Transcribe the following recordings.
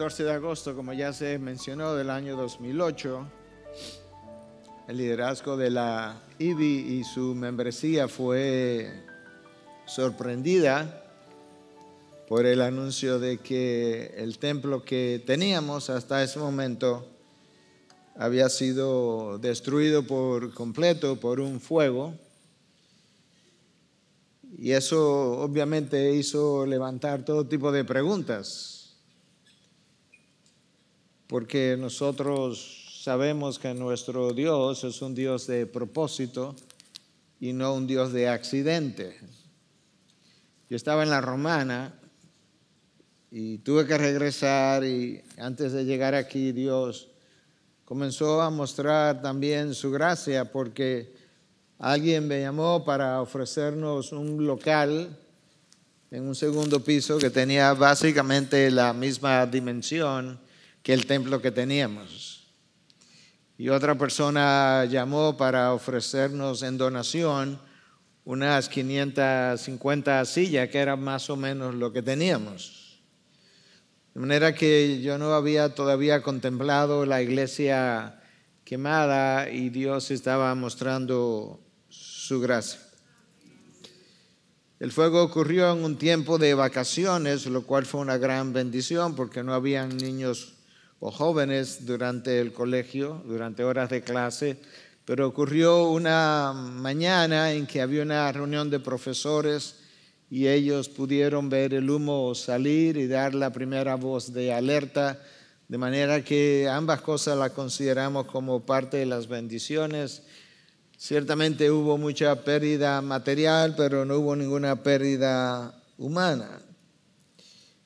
14 de agosto, como ya se mencionó, del año 2008, el liderazgo de la IBI y su membresía fue sorprendida por el anuncio de que el templo que teníamos hasta ese momento había sido destruido por completo por un fuego. Y eso obviamente hizo levantar todo tipo de preguntas porque nosotros sabemos que nuestro Dios es un Dios de propósito y no un Dios de accidente. Yo estaba en la Romana y tuve que regresar y antes de llegar aquí Dios comenzó a mostrar también su gracia porque alguien me llamó para ofrecernos un local en un segundo piso que tenía básicamente la misma dimensión que el templo que teníamos. Y otra persona llamó para ofrecernos en donación unas 550 sillas, que era más o menos lo que teníamos. De manera que yo no había todavía contemplado la iglesia quemada y Dios estaba mostrando su gracia. El fuego ocurrió en un tiempo de vacaciones, lo cual fue una gran bendición porque no habían niños o jóvenes durante el colegio, durante horas de clase, pero ocurrió una mañana en que había una reunión de profesores y ellos pudieron ver el humo salir y dar la primera voz de alerta, de manera que ambas cosas las consideramos como parte de las bendiciones. Ciertamente hubo mucha pérdida material, pero no hubo ninguna pérdida humana.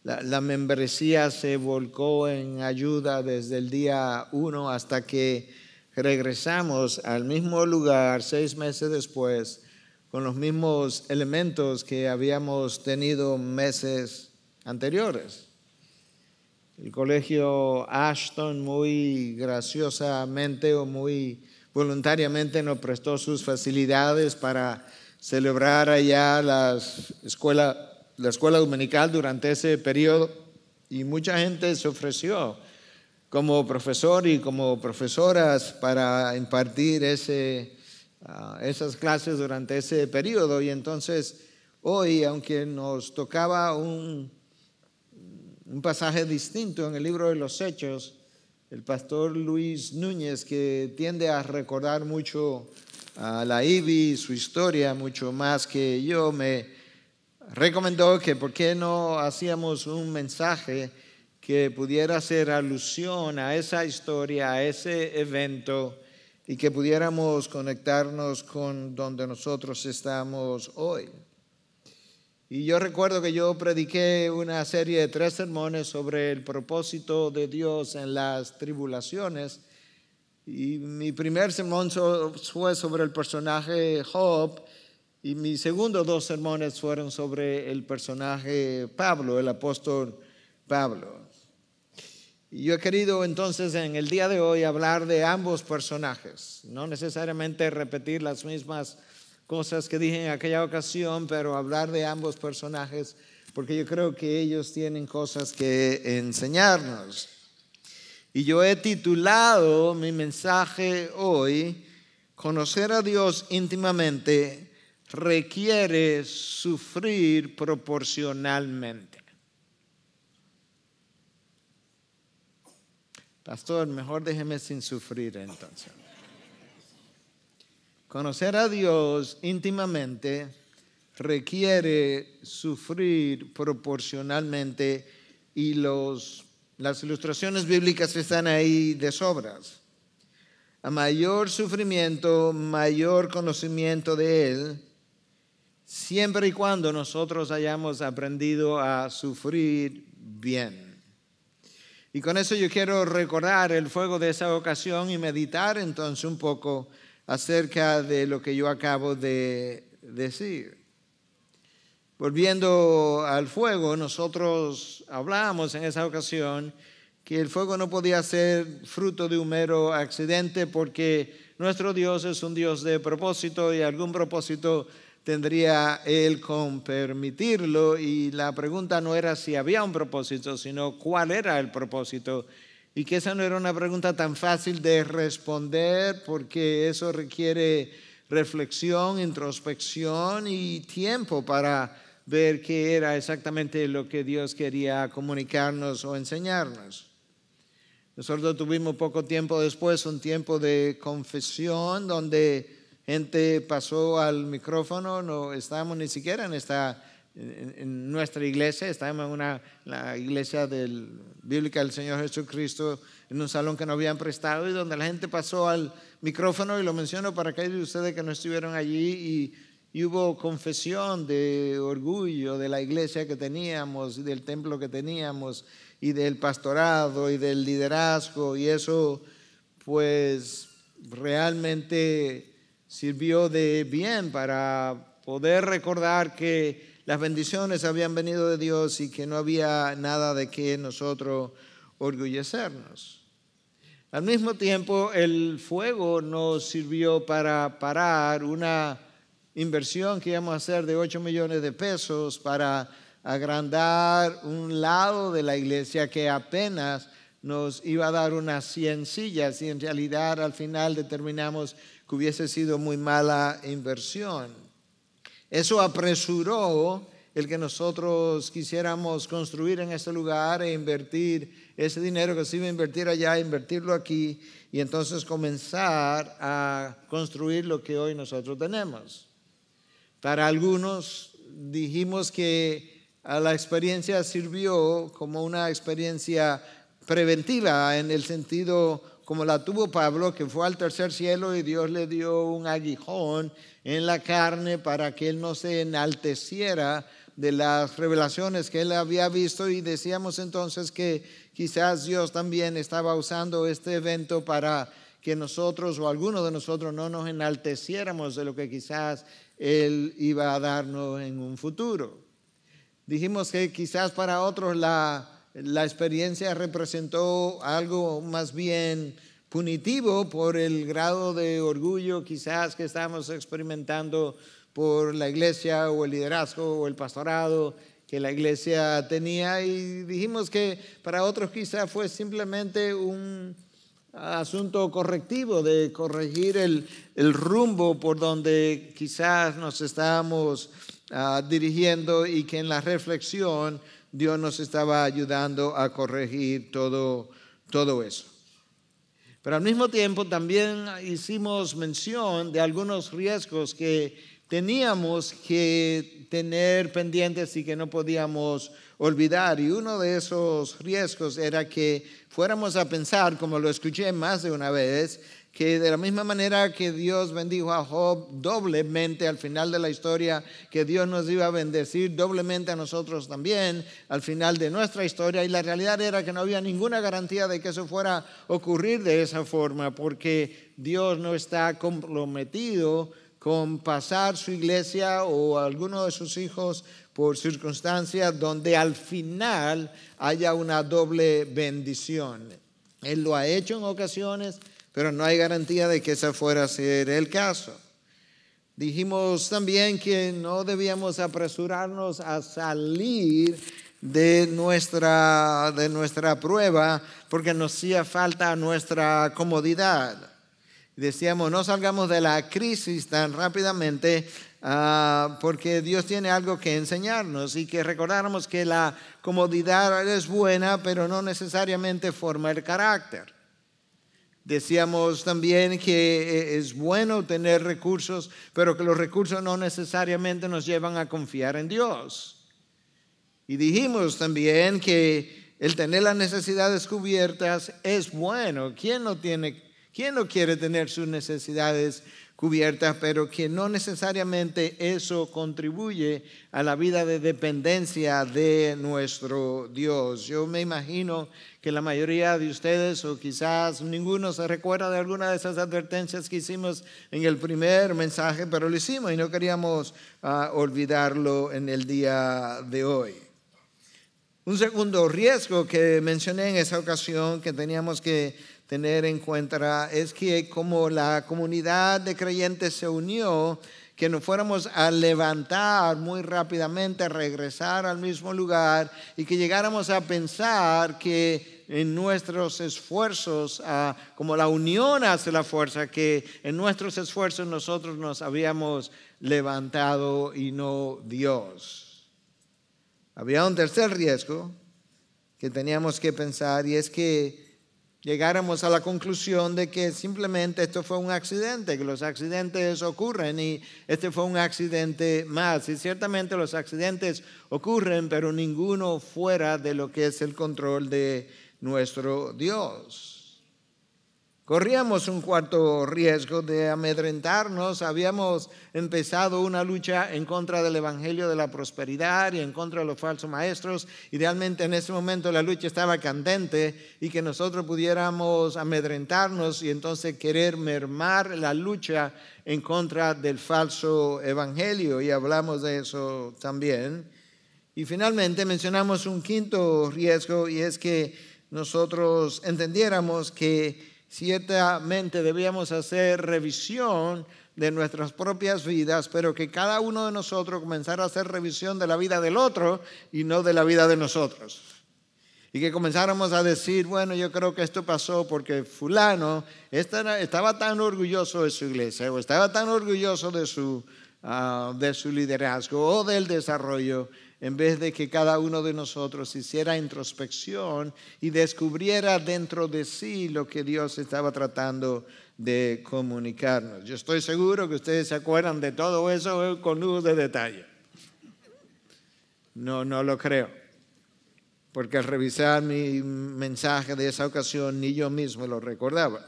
La, membresía se volcó en ayuda desde el día uno hasta que regresamos al mismo lugar seis meses después con los mismos elementos que habíamos tenido meses anteriores. El colegio Ashton muy graciosamente o muy voluntariamente nos prestó sus facilidades para celebrar allá las escuelas la escuela dominical durante ese periodo y mucha gente se ofreció como profesor y como profesoras para impartir ese, ah, esas clases durante ese periodo. Y entonces hoy, aunque nos tocaba un, un pasaje distinto en el libro de los Hechos, el pastor Luis Núñez, que tiende a recordar mucho a la IBI, su historia, mucho más que yo, me, recomendó que por qué no hacíamos un mensaje que pudiera hacer alusión a esa historia, a ese evento, y que pudiéramos conectarnos con donde nosotros estamos hoy. Y yo recuerdo que yo prediqué una serie de tres sermones sobre el propósito de Dios en las tribulaciones. Y mi primer sermón fue sobre el personaje Job, y mis segundos dos sermones fueron sobre el personaje Pablo, el apóstol Pablo. Y yo he querido entonces en el día de hoy hablar de ambos personajes, no necesariamente repetir las mismas cosas que dije en aquella ocasión, pero hablar de ambos personajes porque yo creo que ellos tienen cosas que enseñarnos. Y yo he titulado mi mensaje hoy, Conocer a Dios íntimamente requiere sufrir proporcionalmente. Pastor, mejor déjeme sin sufrir entonces. Conocer a Dios íntimamente requiere sufrir proporcionalmente y los, las ilustraciones bíblicas están ahí de sobras. A mayor sufrimiento, mayor conocimiento de Él, siempre y cuando nosotros hayamos aprendido a sufrir bien. Y con eso yo quiero recordar el fuego de esa ocasión y meditar entonces un poco acerca de lo que yo acabo de decir. Volviendo al fuego, nosotros hablamos en esa ocasión que el fuego no podía ser fruto de un mero accidente porque nuestro Dios es un Dios de propósito y algún propósito tendría él con permitirlo y la pregunta no era si había un propósito, sino cuál era el propósito. Y que esa no era una pregunta tan fácil de responder porque eso requiere reflexión, introspección y tiempo para ver qué era exactamente lo que Dios quería comunicarnos o enseñarnos. Nosotros tuvimos poco tiempo después un tiempo de confesión donde gente pasó al micrófono, no estábamos ni siquiera en esta en nuestra iglesia, estábamos en una, la iglesia del, bíblica del Señor Jesucristo, en un salón que nos habían prestado y donde la gente pasó al micrófono, y lo menciono para aquellos de ustedes que no estuvieron allí, y, y hubo confesión de orgullo de la iglesia que teníamos, y del templo que teníamos, y del pastorado, y del liderazgo, y eso pues realmente sirvió de bien para poder recordar que las bendiciones habían venido de Dios y que no había nada de que nosotros orgullecernos. Al mismo tiempo, el fuego nos sirvió para parar una inversión que íbamos a hacer de 8 millones de pesos para agrandar un lado de la iglesia que apenas nos iba a dar unas 100 sillas y en realidad al final determinamos hubiese sido muy mala inversión. Eso apresuró el que nosotros quisiéramos construir en este lugar e invertir ese dinero que se iba a invertir allá, invertirlo aquí y entonces comenzar a construir lo que hoy nosotros tenemos. Para algunos dijimos que a la experiencia sirvió como una experiencia preventiva en el sentido como la tuvo Pablo, que fue al tercer cielo y Dios le dio un aguijón en la carne para que él no se enalteciera de las revelaciones que él había visto y decíamos entonces que quizás Dios también estaba usando este evento para que nosotros o alguno de nosotros no nos enalteciéramos de lo que quizás él iba a darnos en un futuro. Dijimos que quizás para otros la la experiencia representó algo más bien punitivo por el grado de orgullo quizás que estamos experimentando por la iglesia o el liderazgo o el pastorado que la iglesia tenía y dijimos que para otros quizás fue simplemente un asunto correctivo de corregir el, rumbo por donde quizás nos estábamos ah, dirigiendo y que en la reflexión Dios nos estaba ayudando a corregir todo, todo eso. Pero al mismo tiempo también hicimos mención de algunos riesgos que teníamos que tener pendientes y que no podíamos olvidar. Y uno de esos riesgos era que fuéramos a pensar, como lo escuché más de una vez, que de la misma manera que Dios bendijo a Job doblemente al final de la historia, que Dios nos iba a bendecir doblemente a nosotros también al final de nuestra historia. Y la realidad era que no había ninguna garantía de que eso fuera a ocurrir de esa forma, porque Dios no está comprometido con pasar su iglesia o alguno de sus hijos por circunstancias donde al final haya una doble bendición. Él lo ha hecho en ocasiones, pero no hay garantía de que ese fuera a ser el caso. Dijimos también que no debíamos apresurarnos a salir de nuestra, de nuestra prueba porque nos hacía falta nuestra comodidad. Decíamos, no salgamos de la crisis tan rápidamente ah, porque Dios tiene algo que enseñarnos y que recordáramos que la comodidad es buena, pero no necesariamente forma el carácter. Decíamos también que eh, es bueno tener recursos, pero que los recursos no necesariamente nos llevan a confiar en Dios. Y dijimos también que el tener las necesidades cubiertas es bueno. ¿Quién no, tiene, quién no quiere tener sus necesidades cubiertas, pero que no necesariamente eso contribuye a la vida de dependencia de nuestro Dios. Yo me imagino que la mayoría de ustedes o quizás ninguno se recuerda de alguna de esas advertencias que hicimos en el primer mensaje, pero lo hicimos y no queríamos ah, olvidarlo en el día de hoy. Un segundo riesgo que mencioné en esa ocasión que teníamos que tener en cuenta es que como la comunidad de creyentes se unió, que nos fuéramos a levantar muy rápidamente, a regresar al mismo lugar y que llegáramos a pensar que en nuestros esfuerzos, como la unión hace la fuerza, que en nuestros esfuerzos nosotros nos habíamos levantado y no Dios. Había un tercer riesgo que teníamos que pensar y es que llegáramos a la conclusión de que simplemente esto fue un accidente, que los accidentes ocurren y este fue un accidente más. Y ciertamente los accidentes ocurren, pero ninguno fuera de lo que es el control de nuestro Dios. Corríamos un cuarto riesgo de amedrentarnos, habíamos empezado una lucha en contra del Evangelio de la Prosperidad y en contra de los falsos maestros, idealmente en ese momento la lucha estaba candente y que nosotros pudiéramos amedrentarnos y entonces querer mermar la lucha en contra del falso Evangelio, y hablamos de eso también. Y finalmente mencionamos un quinto riesgo y es que nosotros entendiéramos que Ciertamente debíamos hacer revisión de nuestras propias vidas, pero que cada uno de nosotros comenzara a hacer revisión de la vida del otro y no de la vida de nosotros. Y que comenzáramos a decir, bueno, yo creo que esto pasó porque fulano estaba tan orgulloso de su iglesia o estaba tan orgulloso de su, ah, de su liderazgo o del desarrollo en vez de que cada uno de nosotros hiciera introspección y descubriera dentro de sí lo que Dios estaba tratando de comunicarnos. Yo estoy seguro que ustedes se acuerdan de todo eso con luz de detalle. No, no lo creo. Porque al revisar mi mensaje de esa ocasión, ni yo mismo lo recordaba.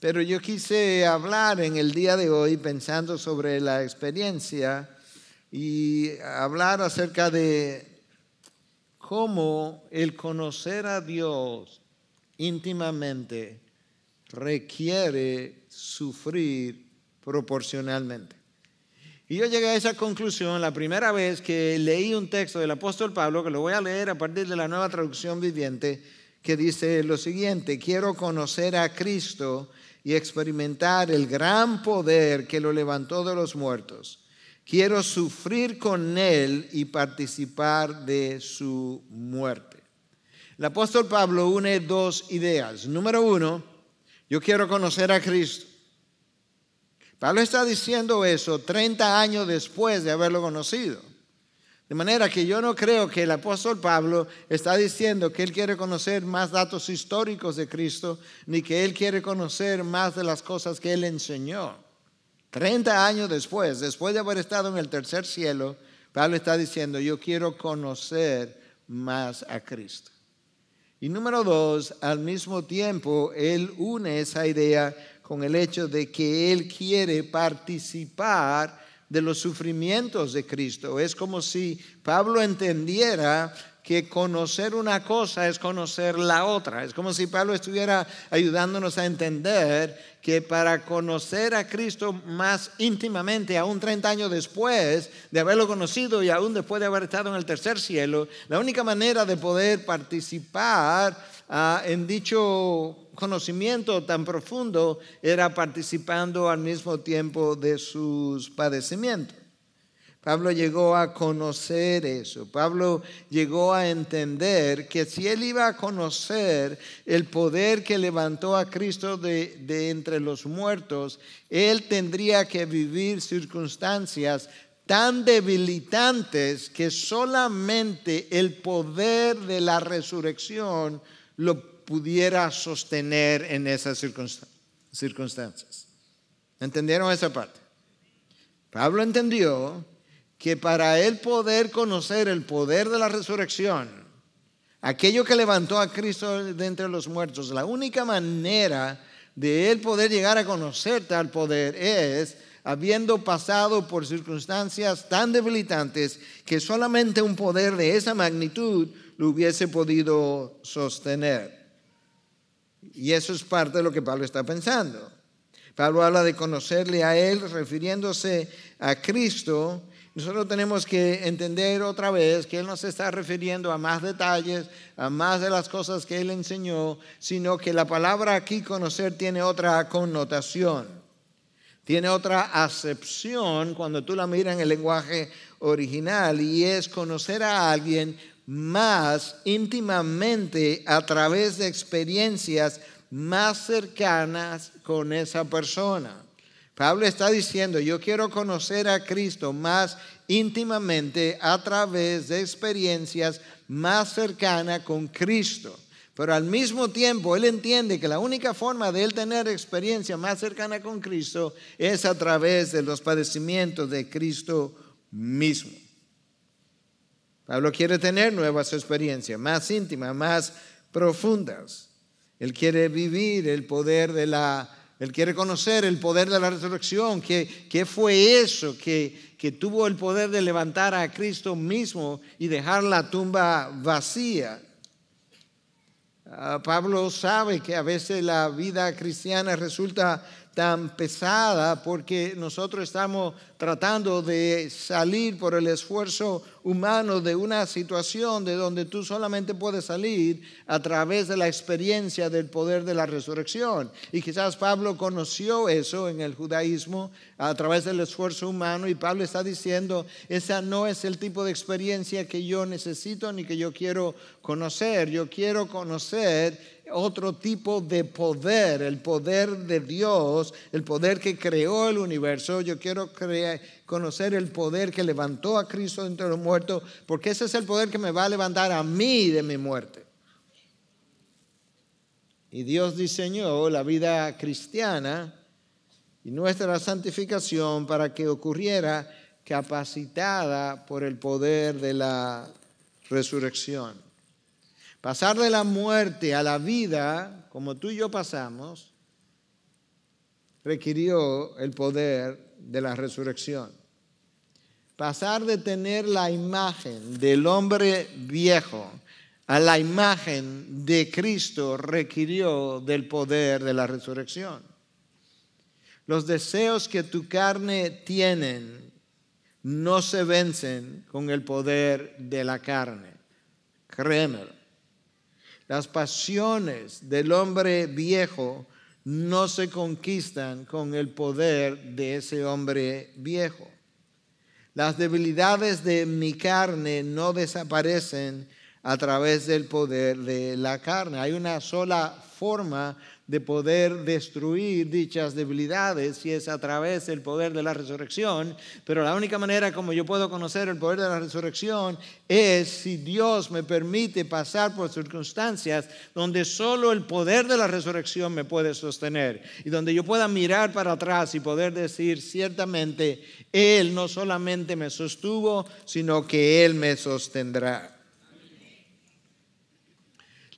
Pero yo quise hablar en el día de hoy pensando sobre la experiencia y hablar acerca de cómo el conocer a Dios íntimamente requiere sufrir proporcionalmente. Y yo llegué a esa conclusión la primera vez que leí un texto del apóstol Pablo, que lo voy a leer a partir de la nueva traducción viviente, que dice lo siguiente, quiero conocer a Cristo y experimentar el gran poder que lo levantó de los muertos Quiero sufrir con Él y participar de su muerte. El apóstol Pablo une dos ideas. Número uno, yo quiero conocer a Cristo. Pablo está diciendo eso 30 años después de haberlo conocido. De manera que yo no creo que el apóstol Pablo está diciendo que él quiere conocer más datos históricos de Cristo, ni que él quiere conocer más de las cosas que él enseñó. 30 años después, después de haber estado en el tercer cielo, Pablo está diciendo, yo quiero conocer más a Cristo. Y número dos, al mismo tiempo, él une esa idea con el hecho de que él quiere participar de los sufrimientos de Cristo. Es como si Pablo entendiera que conocer una cosa es conocer la otra. Es como si Pablo estuviera ayudándonos a entender que para conocer a Cristo más íntimamente, aún 30 años después de haberlo conocido y aún después de haber estado en el tercer cielo, la única manera de poder participar ah, en dicho conocimiento tan profundo era participando al mismo tiempo de sus padecimientos. Pablo llegó a conocer eso. Pablo llegó a entender que si él iba a conocer el poder que levantó a Cristo de, entre los muertos, él tendría que vivir circunstancias tan debilitantes que solamente el poder de la resurrección lo pudiera sostener en esas circunstancias. ¿Entendieron esa parte? Pablo entendió que para él poder conocer el poder de la resurrección, aquello que levantó a Cristo de entre los muertos, la única manera de él poder llegar a conocer tal poder es habiendo pasado por circunstancias tan debilitantes que solamente un poder de esa magnitud lo hubiese podido sostener. Y eso es parte de lo que Pablo está pensando. Pablo habla de conocerle a Él refiriéndose a Cristo nosotros tenemos que entender otra vez que Él no se está refiriendo a más detalles, a más de las cosas que Él enseñó, sino que la palabra aquí conocer tiene otra connotación, tiene otra acepción cuando tú la miras en el lenguaje original y es conocer a alguien más íntimamente a través de experiencias más cercanas con esa persona. Pablo está diciendo, yo quiero conocer a Cristo más íntimamente a través de experiencias más cercanas con Cristo. Pero al mismo tiempo, él entiende que la única forma de él tener experiencia más cercana con Cristo es a través de los padecimientos de Cristo mismo. Pablo quiere tener nuevas experiencias, más íntimas, más profundas. Él quiere vivir el poder de la él quiere conocer el poder de la resurrección, qué, qué fue eso que, que tuvo el poder de levantar a Cristo mismo y dejar la tumba vacía. Ah, Pablo sabe que a veces la vida cristiana resulta tan pesada porque nosotros estamos tratando de salir por el esfuerzo humano de una situación de donde tú solamente puedes salir a través de la experiencia del poder de la resurrección. Y quizás Pablo conoció eso en el judaísmo a través del esfuerzo humano y Pablo está diciendo, esa no es el tipo de experiencia que yo necesito ni que yo quiero conocer. Yo quiero conocer otro tipo de poder, el poder de Dios, el poder que creó el universo. Yo quiero crear, conocer el poder que levantó a Cristo entre los muertos, porque ese es el poder que me va a levantar a mí de mi muerte. Y Dios diseñó la vida cristiana y nuestra santificación para que ocurriera capacitada por el poder de la resurrección. Pasar de la muerte a la vida, como tú y yo pasamos, requirió el poder de la resurrección. Pasar de tener la imagen del hombre viejo a la imagen de Cristo requirió del poder de la resurrección. Los deseos que tu carne tienen no se vencen con el poder de la carne. Créemelo. Las pasiones del hombre viejo no se conquistan con el poder de ese hombre viejo. Las debilidades de mi carne no desaparecen a través del poder de la carne. Hay una sola forma de poder destruir dichas debilidades si es a través del poder de la resurrección. Pero la única manera como yo puedo conocer el poder de la resurrección es si Dios me permite pasar por circunstancias donde solo el poder de la resurrección me puede sostener y donde yo pueda mirar para atrás y poder decir ciertamente, Él no solamente me sostuvo, sino que Él me sostendrá.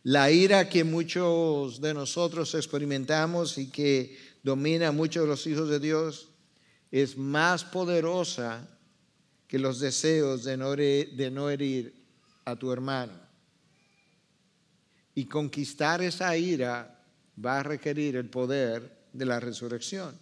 La ira que muchos de nosotros experimentamos y que domina a muchos de los hijos de Dios es más poderosa que los deseos de no, herir, de no herir a tu hermano. Y conquistar esa ira va a requerir el poder de la resurrección.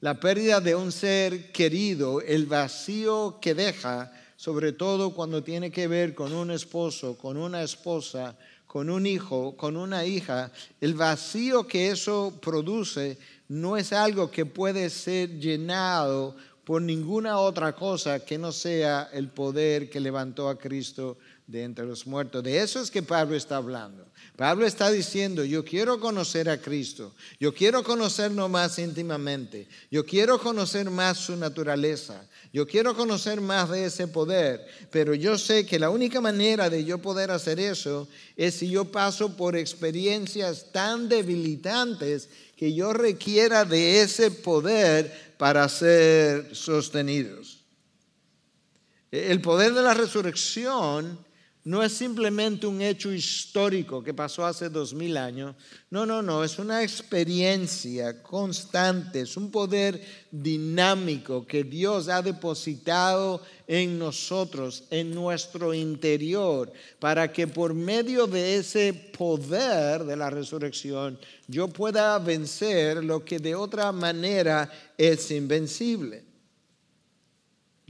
La pérdida de un ser querido, el vacío que deja, sobre todo cuando tiene que ver con un esposo, con una esposa, con un hijo, con una hija, el vacío que eso produce no es algo que puede ser llenado por ninguna otra cosa que no sea el poder que levantó a Cristo de entre los muertos. De eso es que Pablo está hablando. Pablo está diciendo, yo quiero conocer a Cristo, yo quiero conocerlo más íntimamente, yo quiero conocer más su naturaleza, yo quiero conocer más de ese poder, pero yo sé que la única manera de yo poder hacer eso es si yo paso por experiencias tan debilitantes que yo requiera de ese poder para ser sostenidos. El poder de la resurrección no es simplemente un hecho histórico que pasó hace dos mil años. No, no, no, es una experiencia constante, es un poder dinámico que Dios ha depositado en nosotros, en nuestro interior, para que por medio de ese poder de la resurrección yo pueda vencer lo que de otra manera es invencible.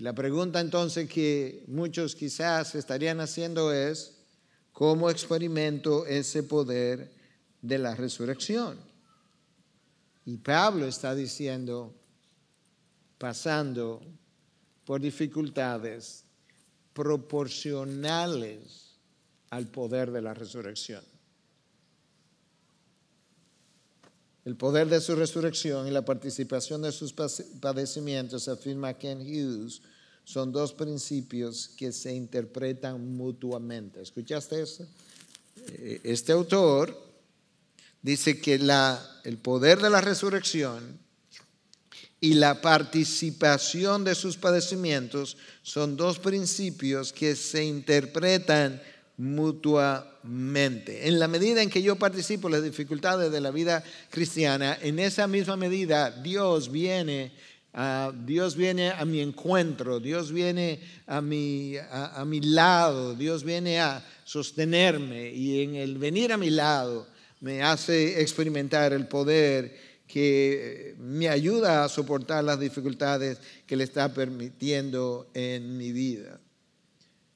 La pregunta entonces que muchos quizás estarían haciendo es, ¿cómo experimento ese poder de la resurrección? Y Pablo está diciendo, pasando por dificultades proporcionales al poder de la resurrección. El poder de su resurrección y la participación de sus padecimientos, afirma Ken Hughes, son dos principios que se interpretan mutuamente. ¿Escuchaste eso? Eh, este autor dice que el poder de la resurrección y la participación de sus padecimientos son dos principios que se interpretan mutuamente. En la medida en que yo participo en las dificultades de la vida cristiana, en esa misma medida Dios viene Ah, Dios viene a mi encuentro, Dios viene a mi lado, Dios viene a sostenerme y en el venir a mi lado me hace experimentar el poder que me ayuda a soportar las dificultades que le está permitiendo en mi vida.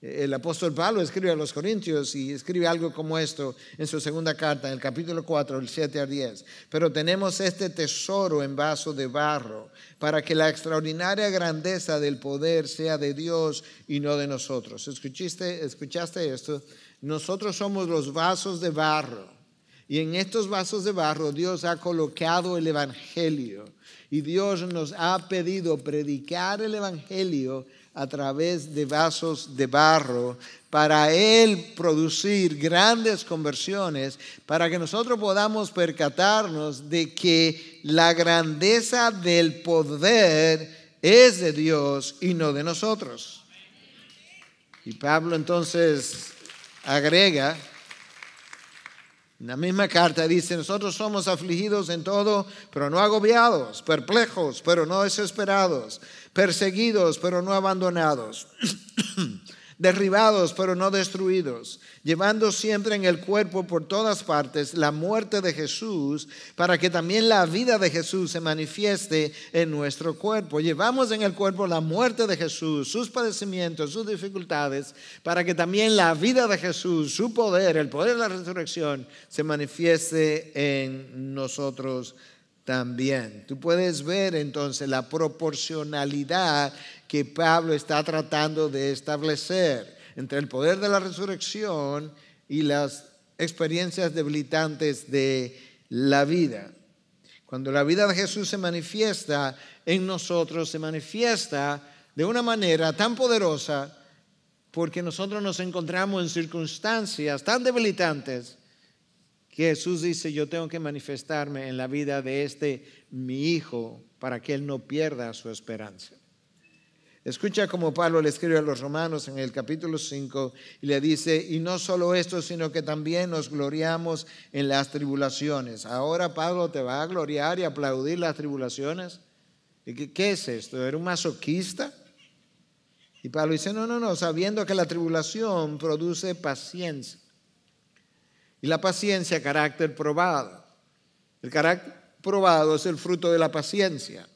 El apóstol Pablo escribe a los Corintios y escribe algo como esto en su segunda carta, en el capítulo 4, el 7 al 10. Pero tenemos este tesoro en vaso de barro para que la extraordinaria grandeza del poder sea de Dios y no de nosotros. escuchaste esto? Nosotros somos los vasos de barro. Y en estos vasos de barro Dios ha colocado el Evangelio. Y Dios nos ha pedido predicar el Evangelio a través de vasos de barro para Él producir grandes conversiones, para que nosotros podamos percatarnos de que la grandeza del poder es de Dios y no de nosotros. Y Pablo entonces agrega, en la misma carta dice, nosotros somos afligidos en todo, pero no agobiados, perplejos, pero no desesperados, perseguidos, pero no abandonados. derribados pero no destruidos, llevando siempre en el cuerpo por todas partes la muerte de Jesús, para que también la vida de Jesús se manifieste en nuestro cuerpo. Llevamos en el cuerpo la muerte de Jesús, sus padecimientos, sus dificultades, para que también la vida de Jesús, su poder, el poder de la resurrección, se manifieste en nosotros también. Tú puedes ver entonces la proporcionalidad que Pablo está tratando de establecer entre el poder de la resurrección y las experiencias debilitantes de la vida. Cuando la vida de Jesús se manifiesta en nosotros, se manifiesta de una manera tan poderosa porque nosotros nos encontramos en circunstancias tan debilitantes Jesús dice, yo tengo que manifestarme en la vida de este mi hijo para que él no pierda su esperanza. Escucha como Pablo le escribe a los romanos en el capítulo 5 y le dice, y no solo esto, sino que también nos gloriamos en las tribulaciones. Ahora Pablo te va a gloriar y aplaudir las tribulaciones. ¿Qué, qué es esto? ¿Era un masoquista? Y Pablo dice, no, no, no, sabiendo que la tribulación produce paciencia. Y la paciencia, carácter probado. El carácter probado es el fruto de la paciencia.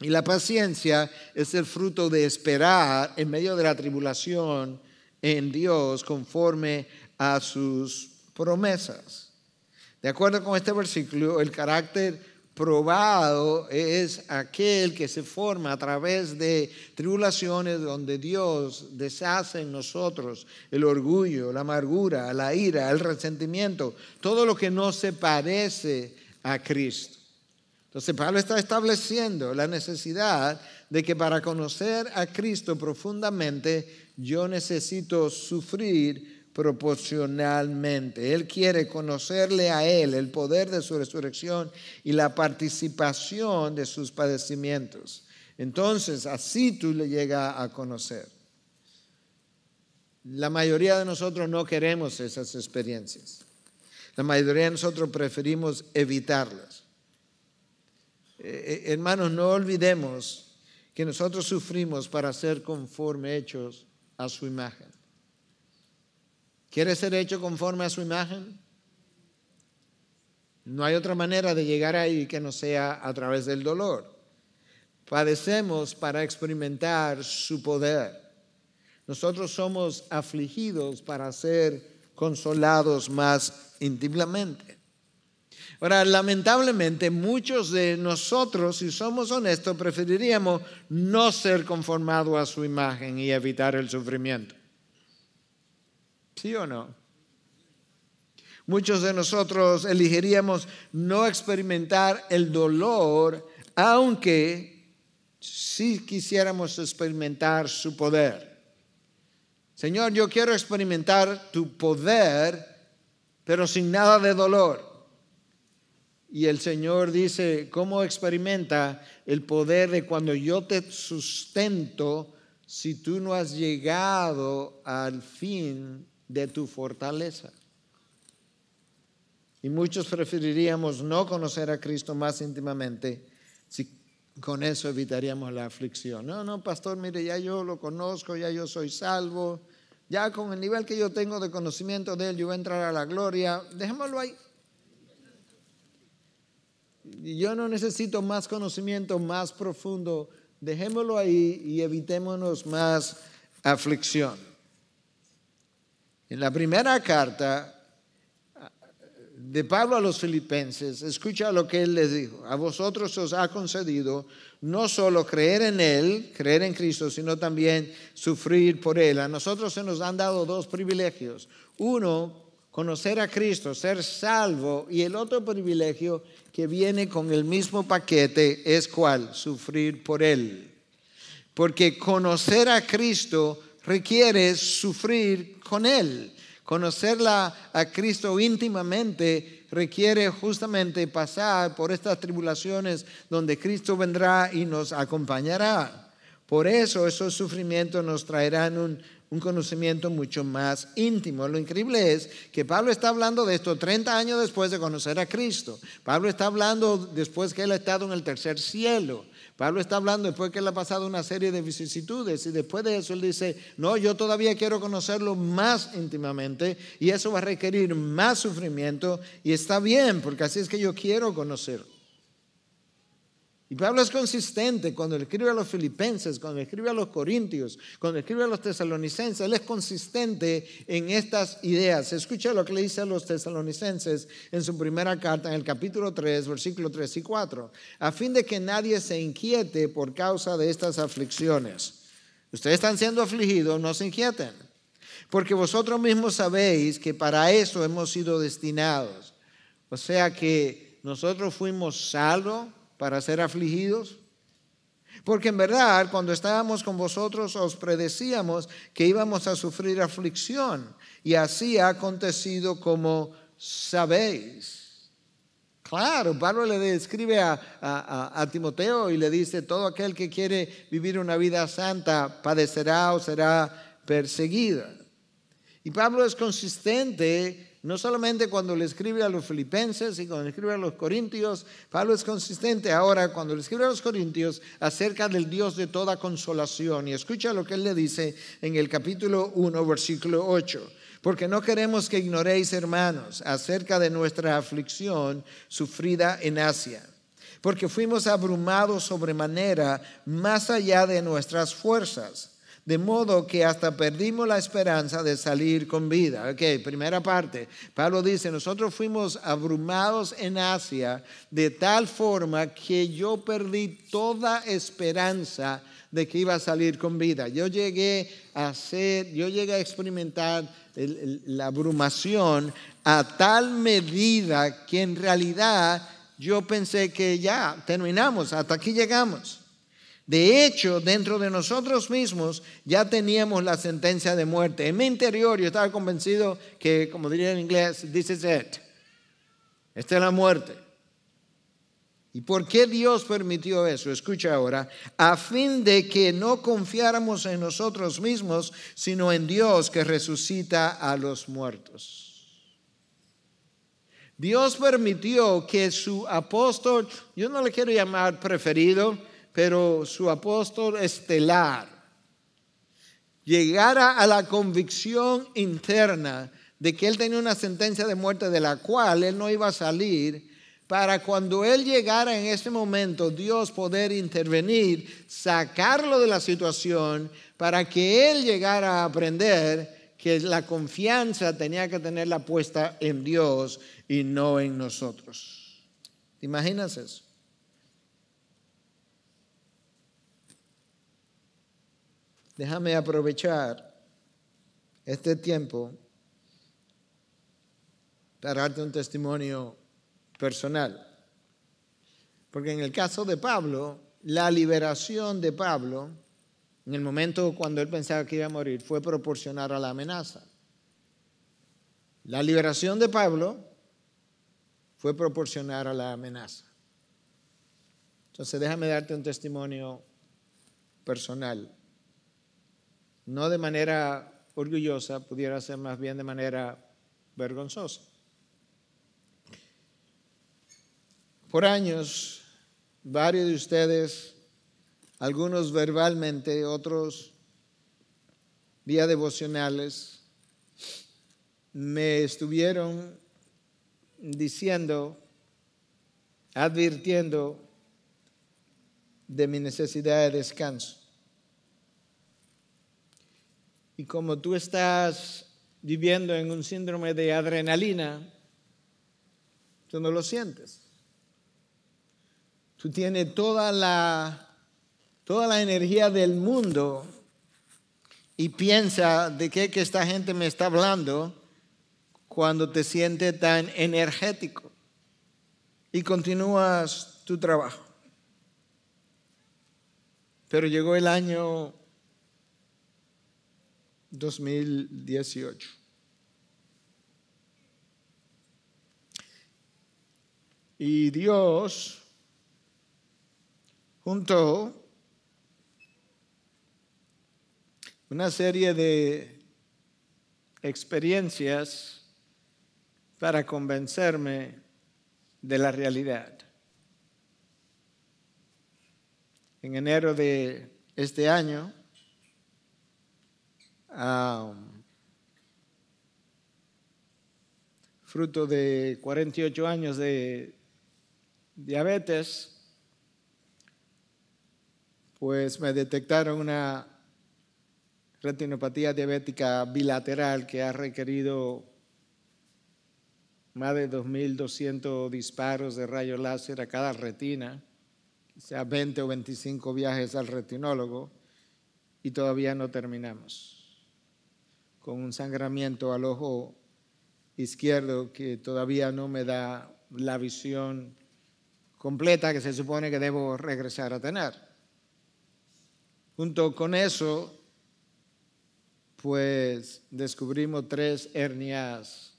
Y la paciencia es el fruto de esperar en medio de la tribulación en Dios conforme a sus promesas. De acuerdo con este versículo, el carácter probado es aquel que se forma a través de tribulaciones donde Dios deshace en nosotros el orgullo, la amargura, la ira, el resentimiento, todo lo que no se parece a Cristo. Entonces Pablo está estableciendo la necesidad de que para conocer a Cristo profundamente yo necesito sufrir proporcionalmente. Él quiere conocerle a Él el poder de su resurrección y la participación de sus padecimientos. Entonces, así tú le llegas a conocer. La mayoría de nosotros no queremos esas experiencias. La mayoría de nosotros preferimos evitarlas. Eh, eh, hermanos, no olvidemos que nosotros sufrimos para ser conforme hechos a su imagen. ¿Quiere ser hecho conforme a su imagen? No hay otra manera de llegar ahí que no sea a través del dolor. Padecemos para experimentar su poder. Nosotros somos afligidos para ser consolados más íntimamente. Ahora, lamentablemente, muchos de nosotros, si somos honestos, preferiríamos no ser conformados a su imagen y evitar el sufrimiento. ¿Sí o no? Muchos de nosotros elegiríamos no experimentar el dolor, aunque sí quisiéramos experimentar su poder. Señor, yo quiero experimentar tu poder, pero sin nada de dolor. Y el Señor dice, ¿cómo experimenta el poder de cuando yo te sustento si tú no has llegado al fin de tu fortaleza. Y muchos preferiríamos no conocer a Cristo más íntimamente si con eso evitaríamos la aflicción. No, no, pastor, mire, ya yo lo conozco, ya yo soy salvo, ya con el nivel que yo tengo de conocimiento de Él, yo voy a entrar a la gloria. Dejémoslo ahí. Yo no necesito más conocimiento más profundo. Dejémoslo ahí y evitémonos más aflicción. En la primera carta de Pablo a los filipenses, escucha lo que él les dijo. A vosotros os ha concedido no solo creer en Él, creer en Cristo, sino también sufrir por Él. A nosotros se nos han dado dos privilegios. Uno, conocer a Cristo, ser salvo. Y el otro privilegio que viene con el mismo paquete es cuál? Sufrir por Él. Porque conocer a Cristo requiere sufrir con Él. Conocerla a Cristo íntimamente requiere justamente pasar por estas tribulaciones donde Cristo vendrá y nos acompañará. Por eso esos sufrimientos nos traerán un, conocimiento mucho más íntimo. Lo increíble es que Pablo está hablando de esto 30 años después de conocer a Cristo. Pablo está hablando después que él ha estado en el tercer cielo. Pablo está hablando después que él ha pasado una serie de vicisitudes y después de eso él dice, no, yo todavía quiero conocerlo más íntimamente y eso va a requerir más sufrimiento y está bien porque así es que yo quiero conocerlo. Y Pablo es consistente cuando escribe a los filipenses, cuando escribe a los corintios, cuando escribe a los tesalonicenses, él es consistente en estas ideas. Escucha lo que le dice a los tesalonicenses en su primera carta, en el capítulo 3, versículo 3 y 4, a fin de que nadie se inquiete por causa de estas aflicciones. Ustedes están siendo afligidos, no se inquieten, porque vosotros mismos sabéis que para eso hemos sido destinados. O sea que nosotros fuimos salvos para ser afligidos? Porque en verdad, cuando estábamos con vosotros, os predecíamos que íbamos a sufrir aflicción. Y así ha acontecido como sabéis. Claro, Pablo le describe a, Timoteo y le dice, todo aquel que quiere vivir una vida santa padecerá o será perseguida. Y Pablo es consistente no solamente cuando le escribe a los filipenses y cuando le escribe a los corintios, Pablo es consistente ahora cuando le escribe a los corintios acerca del Dios de toda consolación. Y escucha lo que él le dice en el capítulo 1, versículo 8. Porque no queremos que ignoréis, hermanos, acerca de nuestra aflicción sufrida en Asia porque fuimos abrumados sobremanera, más allá de nuestras fuerzas de modo que hasta perdimos la esperanza de salir con vida. Ok, primera parte. Pablo dice, nosotros fuimos abrumados en Asia de tal forma que yo perdí toda esperanza de que iba a salir con vida. Yo llegué a ser, yo llegué a experimentar la abrumación a tal medida que en realidad yo pensé que ya terminamos, hasta aquí llegamos. De hecho, dentro de nosotros mismos ya teníamos la sentencia de muerte. En mi interior yo estaba convencido que, como diría en inglés, this is it. Esta es la muerte. ¿Y por qué Dios permitió eso? Escucha ahora, a fin de que no confiáramos en nosotros mismos, sino en Dios que resucita a los muertos. Dios permitió que su apóstol, yo no le quiero llamar preferido, pero su apóstol estelar llegara a la convicción interna de que él tenía una sentencia de muerte de la cual él no iba a salir, para cuando él llegara en ese momento, Dios poder intervenir, sacarlo de la situación, para que él llegara a aprender que la confianza tenía que tenerla puesta en Dios y no en nosotros. ¿Te imaginas eso? déjame aprovechar este tiempo para darte un testimonio personal. Porque en el caso de Pablo, la liberación de Pablo, en el momento cuando él pensaba que iba a morir, fue proporcionar a la amenaza. La liberación de Pablo fue proporcionar a la amenaza. Entonces déjame darte un testimonio personal no de manera orgullosa, pudiera ser más bien de manera vergonzosa. Por años, varios de ustedes, algunos verbalmente, otros vía devocionales, me estuvieron diciendo, advirtiendo de mi necesidad de descanso. Y como tú estás viviendo en un síndrome de adrenalina, tú no lo sientes. Tú tienes toda la, toda la energía del mundo y piensa de qué que esta gente me está hablando cuando te sientes tan energético y continúas tu trabajo. Pero llegó el año 2018. Y Dios juntó una serie de experiencias para convencerme de la realidad. En enero de este año, Um, fruto de 48 años de diabetes, pues me detectaron una retinopatía diabética bilateral que ha requerido más de 2.200 disparos de rayo láser a cada retina, sea 20 o 25 viajes al retinólogo, y todavía no terminamos con un sangramiento al ojo izquierdo que todavía no me da la visión completa que se supone que debo regresar a tener. Junto con eso, pues descubrimos tres hernias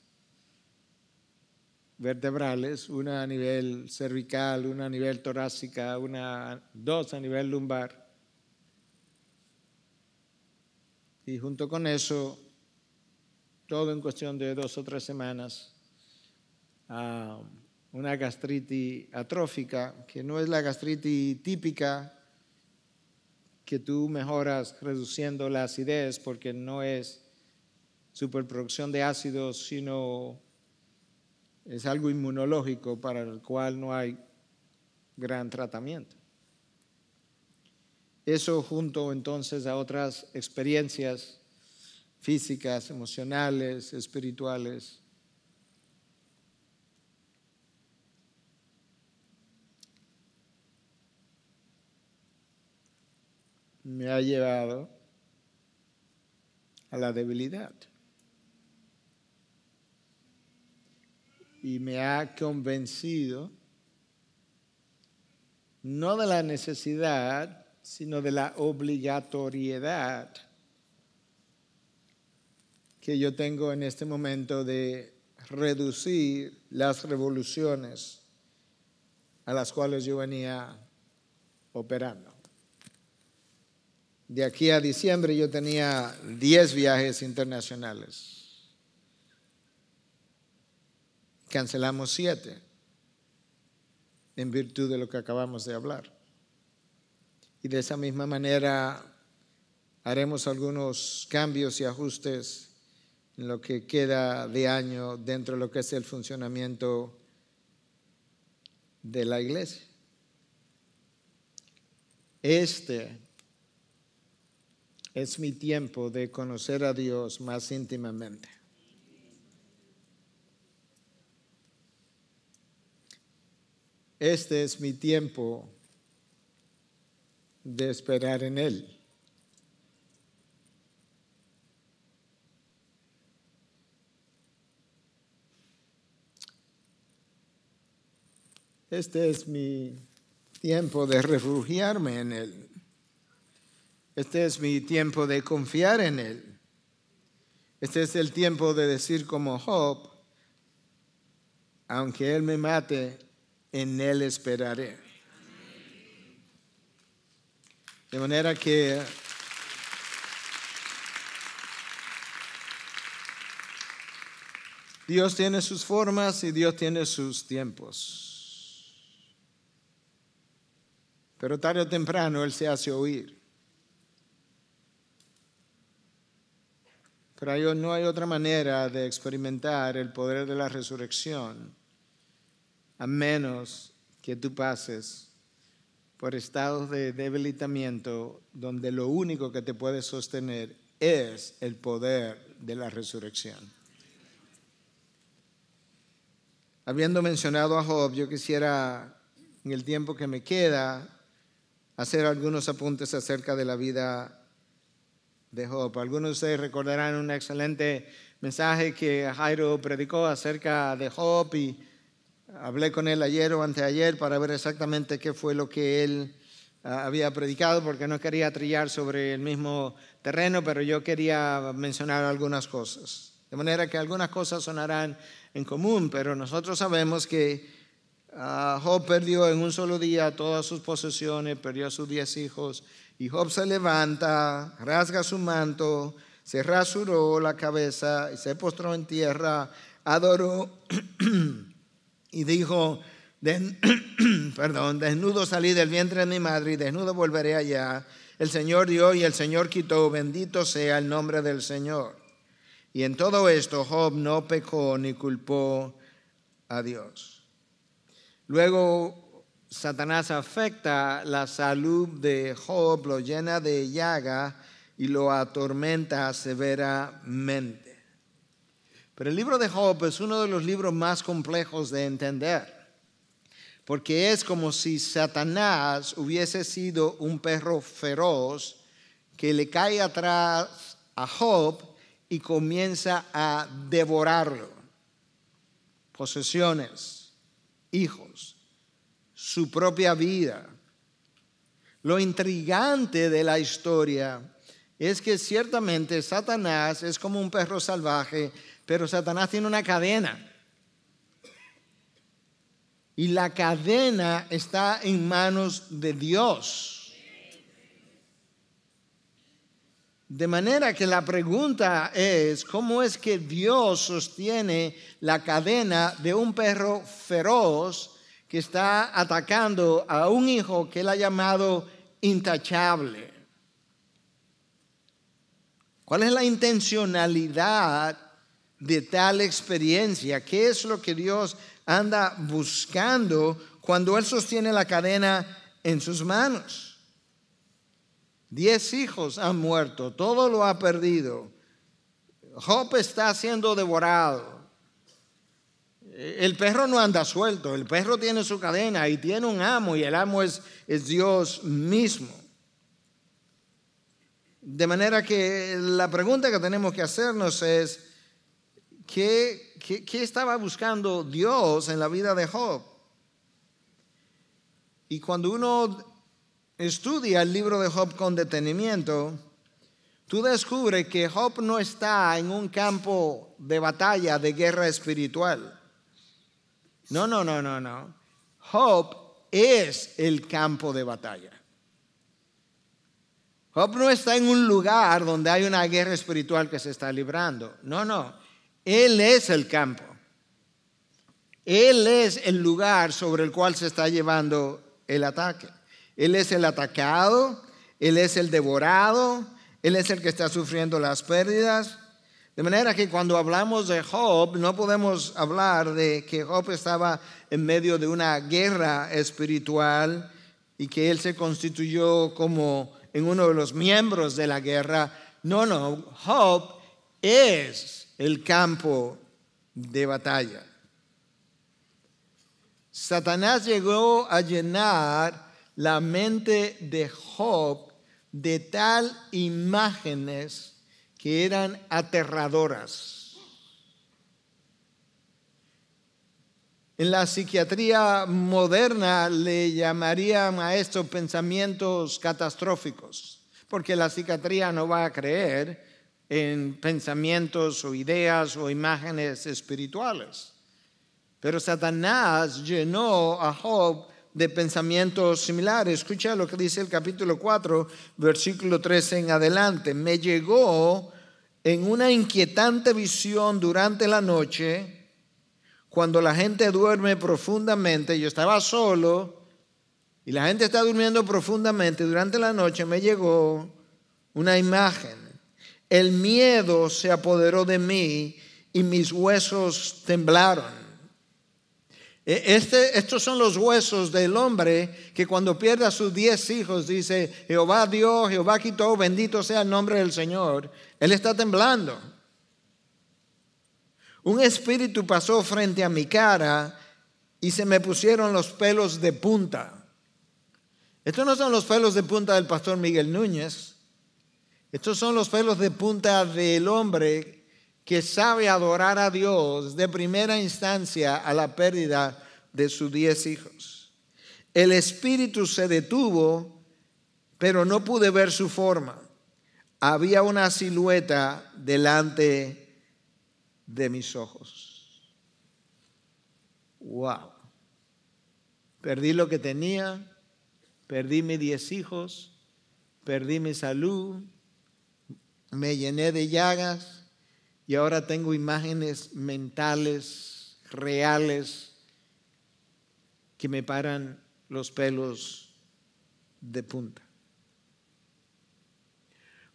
vertebrales, una a nivel cervical, una a nivel torácica, una, dos a nivel lumbar. Y junto con eso, todo en cuestión de dos o tres semanas, a una gastritis atrófica, que no es la gastritis típica que tú mejoras reduciendo la acidez, porque no es superproducción de ácidos, sino es algo inmunológico para el cual no hay gran tratamiento. Eso junto entonces a otras experiencias físicas, emocionales, espirituales. me ha llevado a la debilidad y me ha convencido no de la necesidad, sino de la obligatoriedad que yo tengo en este momento de reducir las revoluciones a las cuales yo venía operando. De aquí a diciembre yo tenía 10 viajes internacionales. Cancelamos 7 en virtud de lo que acabamos de hablar. Y de esa misma manera haremos algunos cambios y ajustes lo que queda de año dentro de lo que es el funcionamiento de la iglesia. Este es mi tiempo de conocer a Dios más íntimamente. Este es mi tiempo de esperar en Él. Este es mi tiempo de refugiarme en Él. Este es mi tiempo de confiar en Él. Este es el tiempo de decir como Job, aunque Él me mate, en Él esperaré. De manera que Dios tiene sus formas y Dios tiene sus tiempos. pero tarde o temprano Él se hace oír. Pero no hay otra manera de experimentar el poder de la resurrección a menos que tú pases por estados de debilitamiento donde lo único que te puede sostener es el poder de la resurrección. Habiendo mencionado a Job, yo quisiera, en el tiempo que me queda, hacer algunos apuntes acerca de la vida de Job. Algunos de ustedes recordarán un excelente mensaje que Jairo predicó acerca de Job y hablé con él ayer o anteayer para ver exactamente qué fue lo que él ah, había predicado porque no quería trillar sobre el mismo terreno, pero yo quería mencionar algunas cosas. De manera que algunas cosas sonarán en común, pero nosotros sabemos que Ah, Job perdió en un solo día todas sus posesiones, perdió a sus diez hijos. Y Job se levanta, rasga su manto, se rasuró la cabeza y se postró en tierra, adoró y dijo, perdón, desnudo salí del vientre de mi madre y desnudo volveré allá. El Señor dio y el Señor quitó, bendito sea el nombre del Señor. Y en todo esto Job no pecó ni culpó a Dios. Luego Satanás afecta la salud de Job, lo llena de llaga y lo atormenta severamente. Pero el libro de Job es uno de los libros más complejos de entender, porque es como si Satanás hubiese sido un perro feroz que le cae atrás a Job y comienza a devorarlo. Posesiones, hijos, su propia vida. Lo intrigante de la historia es que ciertamente Satanás es como un perro salvaje, pero Satanás tiene una cadena. Y la cadena está en manos de Dios. De manera que la pregunta es, ¿cómo es que Dios sostiene la cadena de un perro feroz que está atacando a un hijo que él ha llamado intachable? ¿Cuál es la intencionalidad de tal experiencia? ¿Qué es lo que Dios anda buscando cuando Él sostiene la cadena en sus manos? Diez hijos han muerto, todo lo ha perdido. Job está siendo devorado. El perro no anda suelto, el perro tiene su cadena y tiene un amo y el amo es, Dios mismo. De manera que la pregunta que tenemos que hacernos es, ¿qué, qué estaba buscando Dios en la vida de Job? Y cuando uno estudia el libro de Job con detenimiento, tú descubres que Job no está en un campo de batalla, de guerra espiritual. No, no, no, no, no. Job es el campo de batalla. Job no está en un lugar donde hay una guerra espiritual que se está librando. No, no. Él es el campo. Él es el lugar sobre el cual se está llevando el ataque. Él es el atacado, Él es el devorado, Él es el que está sufriendo las pérdidas. De manera que cuando hablamos de Job, no podemos hablar de que Job estaba en medio de una guerra espiritual y que él se constituyó como en uno de los miembros de la guerra. No, no, Job es el campo de batalla. Satanás llegó a llenar la mente de Job de tal imágenes que eran aterradoras. En la psiquiatría moderna le llamarían a estos pensamientos catastróficos, porque la psiquiatría no va a creer en pensamientos o ideas o imágenes espirituales. Pero Satanás llenó a Job de pensamientos similares. Escucha lo que dice el capítulo 4, versículo 13 en adelante. Me llegó en una inquietante visión durante la noche, cuando la gente duerme profundamente, yo estaba solo y la gente está durmiendo profundamente, durante la noche me llegó una imagen. El miedo se apoderó de mí y mis huesos temblaron. E, este, estos son los huesos del hombre que cuando pierde a sus diez hijos dice, Jehová Dios, Jehová quitó, bendito sea el nombre del Señor. Él está temblando. Un espíritu pasó frente a mi cara y se me pusieron los pelos de punta. Estos no son los pelos de punta del pastor Miguel Núñez. Estos son los pelos de punta del hombre que sabe adorar a Dios de primera instancia a la pérdida de sus diez hijos. El espíritu se detuvo, pero no pude ver su forma. Había una silueta delante de mis ojos. Wow. Perdí lo que tenía, perdí mis diez hijos, perdí mi salud, me llené de llagas, y ahora tengo imágenes mentales, reales, que me paran los pelos de punta.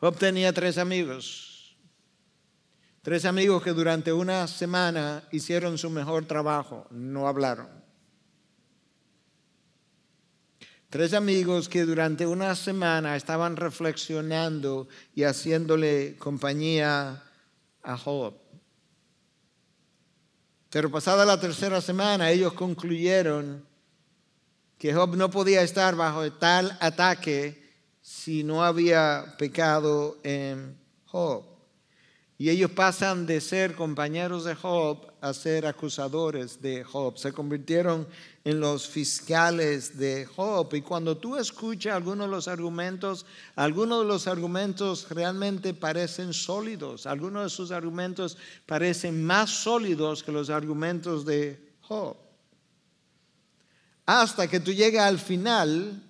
Obtenía tres amigos, tres amigos que durante una semana hicieron su mejor trabajo, no hablaron. Tres amigos que durante una semana estaban reflexionando y haciéndole compañía a Job. Pero pasada la tercera semana, ellos concluyeron que Job no podía estar bajo tal ataque si no había pecado en Job. Y ellos pasan de ser compañeros de Job a ser acusadores de Job. Se convirtieron en los fiscales de Job. Y cuando tú escuchas algunos de los argumentos, algunos de los argumentos realmente parecen sólidos. Algunos de sus argumentos parecen más sólidos que los argumentos de Job. Hasta que tú llegas al final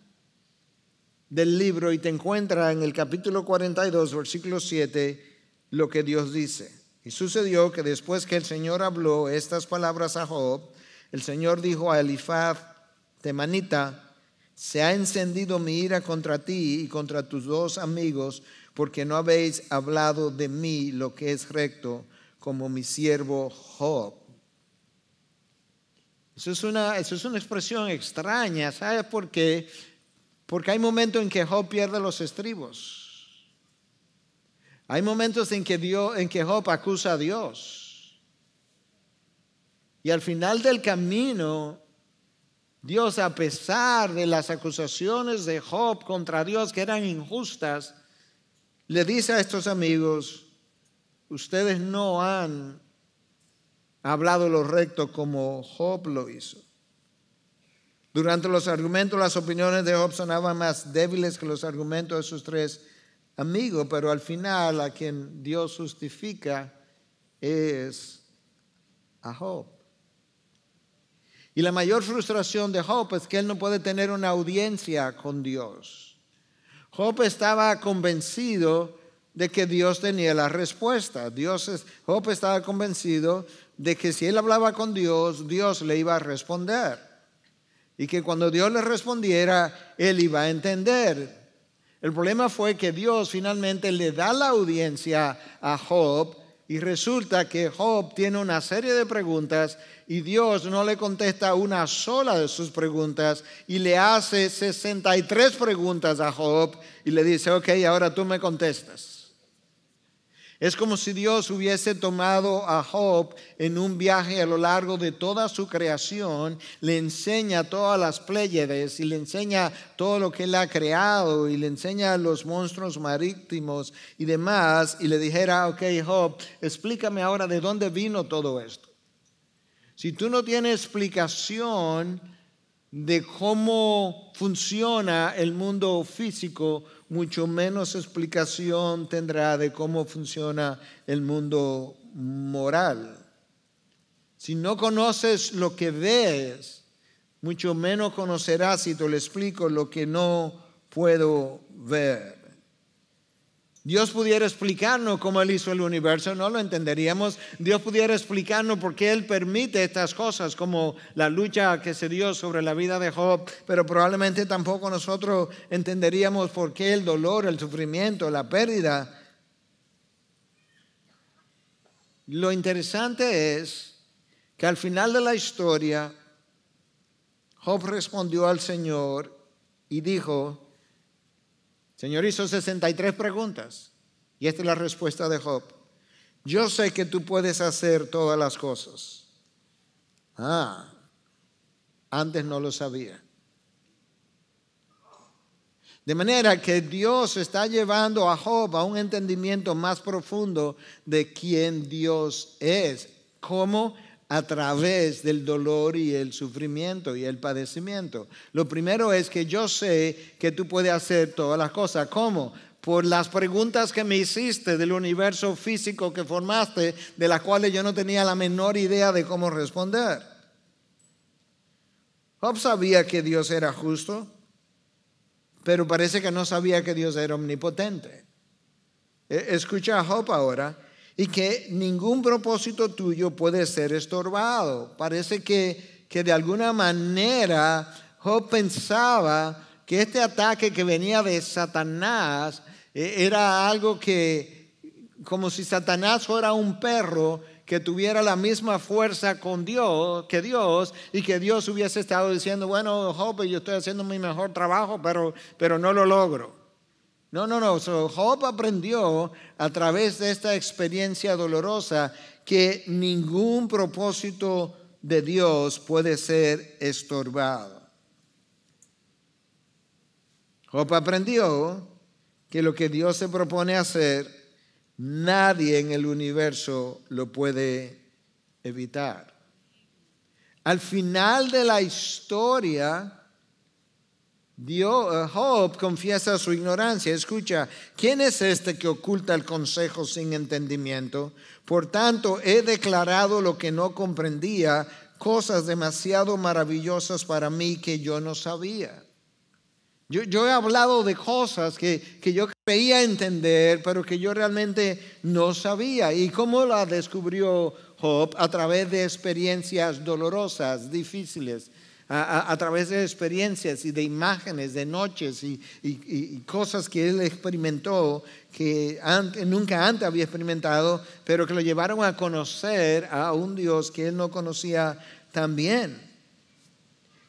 del libro y te encuentras en el capítulo 42, versículo 7 lo que Dios dice. Y sucedió que después que el Señor habló estas palabras a Job, el Señor dijo a Elifaz, Temanita, se ha encendido mi ira contra ti y contra tus dos amigos, porque no habéis hablado de mí lo que es recto, como mi siervo Job. Eso es una, eso es una expresión extraña, ¿sabes por qué? Porque hay momentos en que Job pierde los estribos. Hay momentos en que, Job acusa a Dios. Y al final del camino, Dios, a pesar de las acusaciones de Job contra Dios que eran injustas, le dice a estos amigos, ustedes no han hablado lo recto como Job lo hizo. Durante los argumentos, las opiniones de Job sonaban más débiles que los argumentos de sus tres amigo, pero al final a quien Dios justifica es a Job. Y la mayor frustración de Job es que él no puede tener una audiencia con Dios. Job estaba convencido de que Dios tenía la respuesta. Dios Job estaba convencido de que si él hablaba con Dios, Dios le iba a responder. Y que cuando Dios le respondiera, él iba a entender. El problema fue que Dios finalmente le da la audiencia a Job y resulta que Job tiene una serie de preguntas y Dios no le contesta una sola de sus preguntas y le hace 63 preguntas a Job y le dice, ok, ahora tú me contestas. Es como si Dios hubiese tomado a Job en un viaje a lo largo de toda su creación, le enseña todas las pléyades y le enseña todo lo que él ha creado y le enseña los monstruos marítimos y demás y le dijera, ok Job, explícame ahora de dónde vino todo esto. Si tú no tienes explicación, de cómo funciona el mundo físico, mucho menos explicación tendrá de cómo funciona el mundo moral. Si no conoces lo que ves, mucho menos conocerás, si te lo explico, lo que no puedo ver. Dios pudiera explicarnos cómo Él hizo el universo, no lo entenderíamos. Dios pudiera explicarnos por qué Él permite estas cosas, como la lucha que se dio sobre la vida de Job, pero probablemente tampoco nosotros entenderíamos por qué el dolor, el sufrimiento, la pérdida. Lo interesante es que al final de la historia, Job respondió al Señor y dijo, Señor hizo 63 preguntas y esta es la respuesta de Job. Yo sé que tú puedes hacer todas las cosas. Ah, antes no lo sabía. De manera que Dios está llevando a Job a un entendimiento más profundo de quién Dios es. ¿Cómo? a través del dolor y el sufrimiento y el padecimiento. Lo primero es que yo sé que tú puedes hacer todas las cosas. ¿Cómo? Por las preguntas que me hiciste del universo físico que formaste, de las cuales yo no tenía la menor idea de cómo responder. Job sabía que Dios era justo, pero parece que no sabía que Dios era omnipotente. E-, escucha a Job ahora y que ningún propósito tuyo puede ser estorbado. Parece que, que de alguna manera Job pensaba que este ataque que venía de Satanás eh, era algo que, como si Satanás fuera un perro que tuviera la misma fuerza con Dios, que Dios, y que Dios hubiese estado diciendo, bueno, Job, yo estoy haciendo mi mejor trabajo, pero, pero no lo logro. No, no, no. Job aprendió a través de esta experiencia dolorosa que ningún propósito de Dios puede ser estorbado. Job aprendió que lo que Dios se propone hacer, nadie en el universo lo puede evitar. Al final de la historia, Dios, eh, Job confiesa su ignorancia. Escucha, ¿quién es este que oculta el consejo sin entendimiento? Por tanto, he declarado lo que no comprendía, cosas demasiado maravillosas para mí que yo no sabía. Yo, he hablado de cosas que, que yo creía entender, pero que yo realmente no sabía. ¿Y cómo la descubrió Job? A través de experiencias dolorosas, difíciles a, través de experiencias y de imágenes, de noches y, cosas que él experimentó que nunca antes había experimentado, pero que lo llevaron a conocer a un Dios que él no conocía tan bien.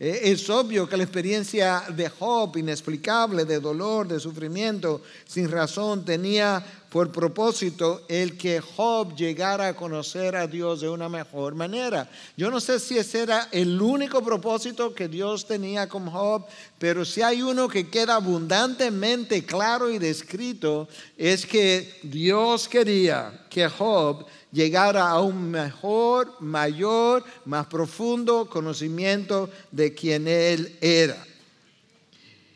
Eh, es obvio que la experiencia de Job, inexplicable, de dolor, de sufrimiento, sin razón, tenía por propósito el que Job llegara a conocer a Dios de una mejor manera. Yo no sé si ese era el único propósito que Dios tenía con Job, pero si hay uno que queda abundantemente claro y descrito, es que Dios quería que Job llegar a un mejor, mayor, más profundo conocimiento de quien Él era.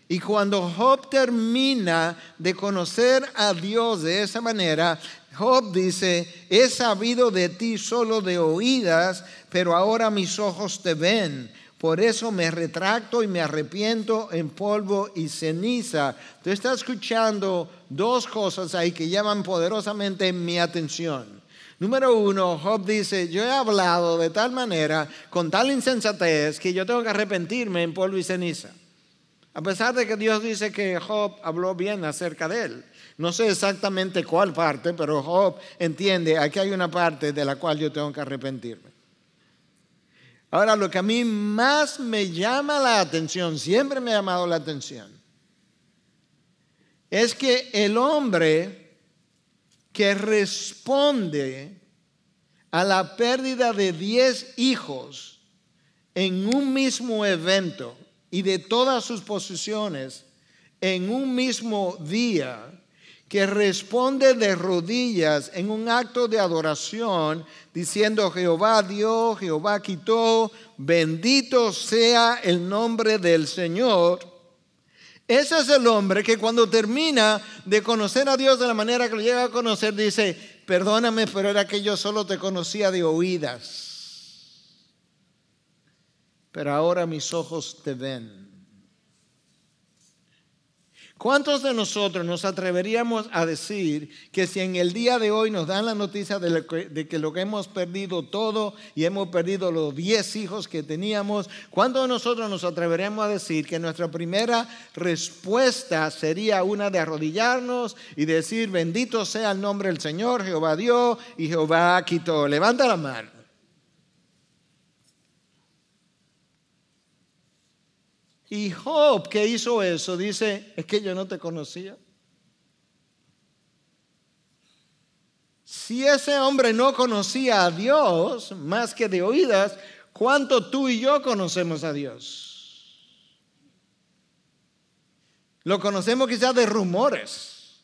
Y cuando Job termina de conocer a Dios de esa manera, Job dice, he sabido de ti solo de oídas, pero ahora mis ojos te ven. Por eso me retracto y me arrepiento en polvo y ceniza. Tú estás escuchando dos cosas ahí que llaman poderosamente mi atención. Número uno, Job dice, yo he hablado de tal manera, con tal insensatez, que yo tengo que arrepentirme en polvo y ceniza. A pesar de que Dios dice que Job habló bien acerca de él. No sé exactamente cuál parte, pero Job entiende, aquí hay una parte de la cual yo tengo que arrepentirme. Ahora, lo que a mí más me llama la atención, siempre me ha llamado la atención, es que el hombre que responde a la pérdida de diez hijos en un mismo evento y de todas sus posiciones en un mismo día, que responde de rodillas en un acto de adoración, diciendo, Jehová dio, Jehová quitó, bendito sea el nombre del Señor ese es el hombre que cuando termina de conocer a Dios de la manera que lo llega a conocer, dice, perdóname, pero era que yo solo te conocía de oídas. Pero ahora mis ojos te ven. ¿Cuántos de nosotros nos atreveríamos a decir que si en el día de hoy nos dan la noticia de, que, lo que hemos perdido todo y hemos perdido los 10 hijos que teníamos, cuántos de nosotros nos atreveríamos a decir que nuestra primera respuesta sería una de arrodillarnos y decir, bendito sea el nombre del Señor, Jehová dio y Jehová quitó? Levanta la mano. Y Job que hizo eso dice, es que yo no te conocía. Si ese hombre no conocía a Dios más que de oídas, ¿cuánto tú y yo conocemos a Dios? Lo conocemos quizás de rumores.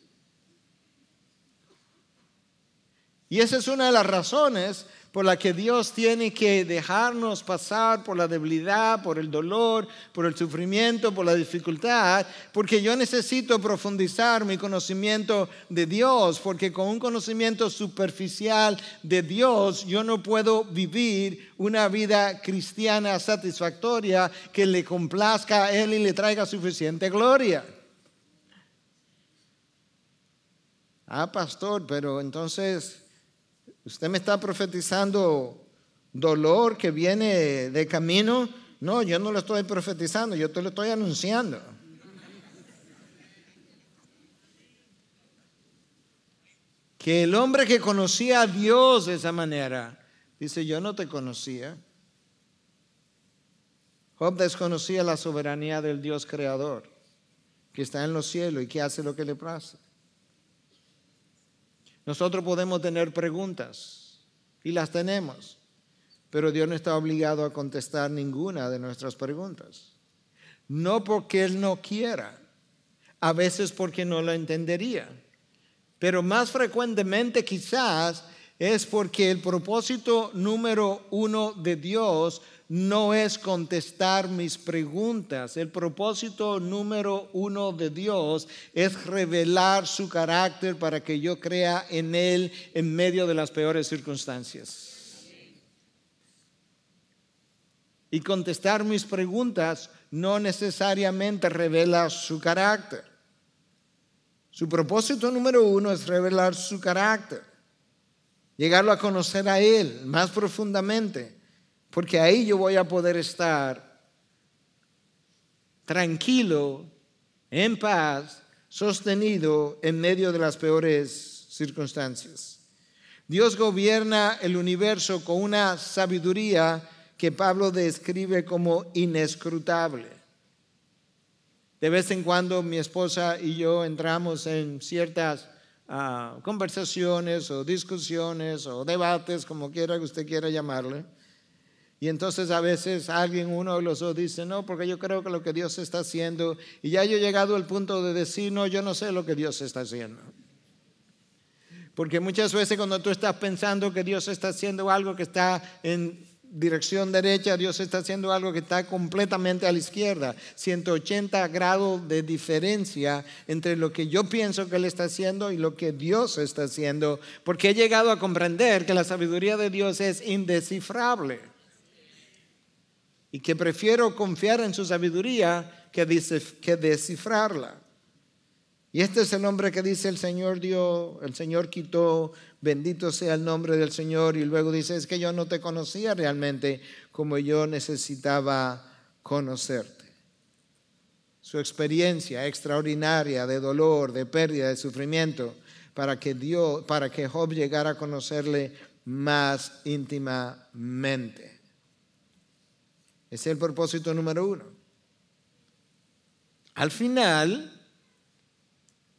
Y esa es una de las razones por la que Dios tiene que dejarnos pasar por la debilidad, por el dolor, por el sufrimiento, por la dificultad, porque yo necesito profundizar mi conocimiento de Dios, porque con un conocimiento superficial de Dios yo no puedo vivir una vida cristiana satisfactoria que le complazca a Él y le traiga suficiente gloria. Ah, pastor, pero entonces Usted me está profetizando dolor que viene de camino. No, yo no lo estoy profetizando, yo te lo estoy anunciando. Que el hombre que conocía a Dios de esa manera, dice, yo no te conocía. Job desconocía la soberanía del Dios creador, que está en los cielos y que hace lo que le place. Nosotros podemos tener preguntas y las tenemos, pero Dios no está obligado a contestar ninguna de nuestras preguntas. No porque Él no quiera, a veces porque no lo entendería, pero más frecuentemente quizás es porque el propósito número uno de Dios no es contestar mis preguntas. El propósito número uno de Dios es revelar su carácter para que yo crea en Él en medio de las peores circunstancias. Y contestar mis preguntas no necesariamente revela su carácter. Su propósito número uno es revelar su carácter, llegarlo a conocer a Él más profundamente porque ahí yo voy a poder estar tranquilo, en paz, sostenido en medio de las peores circunstancias. Dios gobierna el universo con una sabiduría que Pablo describe como inescrutable. De vez en cuando mi esposa y yo entramos en ciertas ah, conversaciones o discusiones o debates, como quiera que usted quiera llamarle, y entonces a veces alguien, uno de los dos, dice, no, porque yo creo que lo que Dios está haciendo, y ya yo he llegado al punto de decir, no, yo no sé lo que Dios está haciendo. Porque muchas veces cuando tú estás pensando que Dios está haciendo algo que está en dirección derecha, Dios está haciendo algo que está completamente a la izquierda, 180 grados de diferencia entre lo que yo pienso que Él está haciendo y lo que Dios está haciendo, porque he llegado a comprender que la sabiduría de Dios es indescifrable y que prefiero confiar en su sabiduría que, descifrarla. Y este es el nombre que dice el Señor dio, el Señor quitó, bendito sea el nombre del Señor. Y luego dice, es que yo no te conocía realmente como yo necesitaba conocerte. Su experiencia extraordinaria de dolor, de pérdida, de sufrimiento, para que Dios, para que Job llegara a conocerle más íntimamente es el propósito número uno. Al final,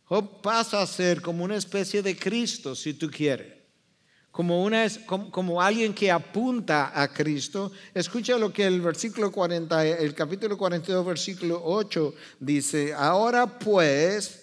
Job pasa a ser como una especie de Cristo, si tú quieres. Como, una, alguien que apunta a Cristo. Escucha lo que el versículo 40, el capítulo 42, versículo 8 dice, ahora pues...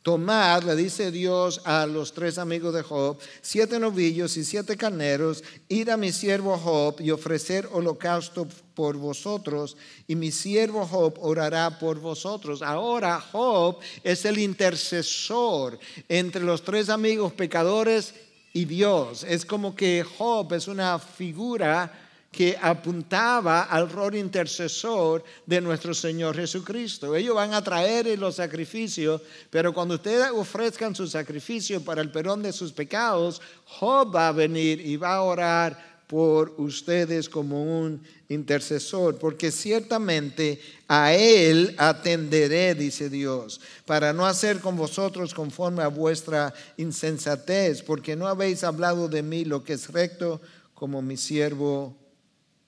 Tomad, le dice Dios a los tres amigos de Job, siete novillos y siete carneros, ir a mi siervo Job y ofrecer holocausto por vosotros y mi siervo Job orará por vosotros. Ahora Job es el intercesor entre los tres amigos pecadores y Dios. Es como que Job es una figura que apuntaba al rol intercesor de nuestro Señor Jesucristo. Ellos van a traer los sacrificios, pero cuando ustedes ofrezcan su sacrificio para el perdón de sus pecados, Job va a venir y va a orar por ustedes como un intercesor, porque ciertamente a Él atenderé, dice Dios, para no hacer con vosotros conforme a vuestra insensatez, porque no habéis hablado de mí lo que es recto como mi siervo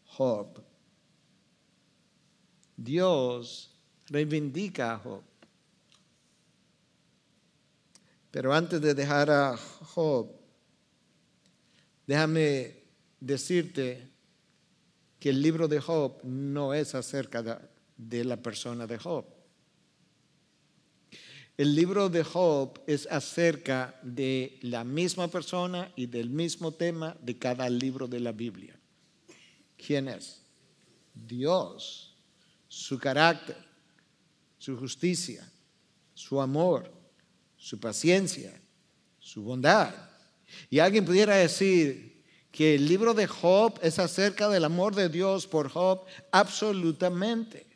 Job. Dios reivindica a Job. Pero antes de dejar a Job, déjame decirte que el libro de Job no es acerca de, la persona de Job. El libro de Job es acerca de la misma persona y del mismo tema de cada libro de la Biblia. ¿Quién es? Dios, su carácter, su justicia, su amor, su paciencia, su bondad. Y alguien pudiera decir, que el libro de Job es acerca del amor de Dios por Job absolutamente.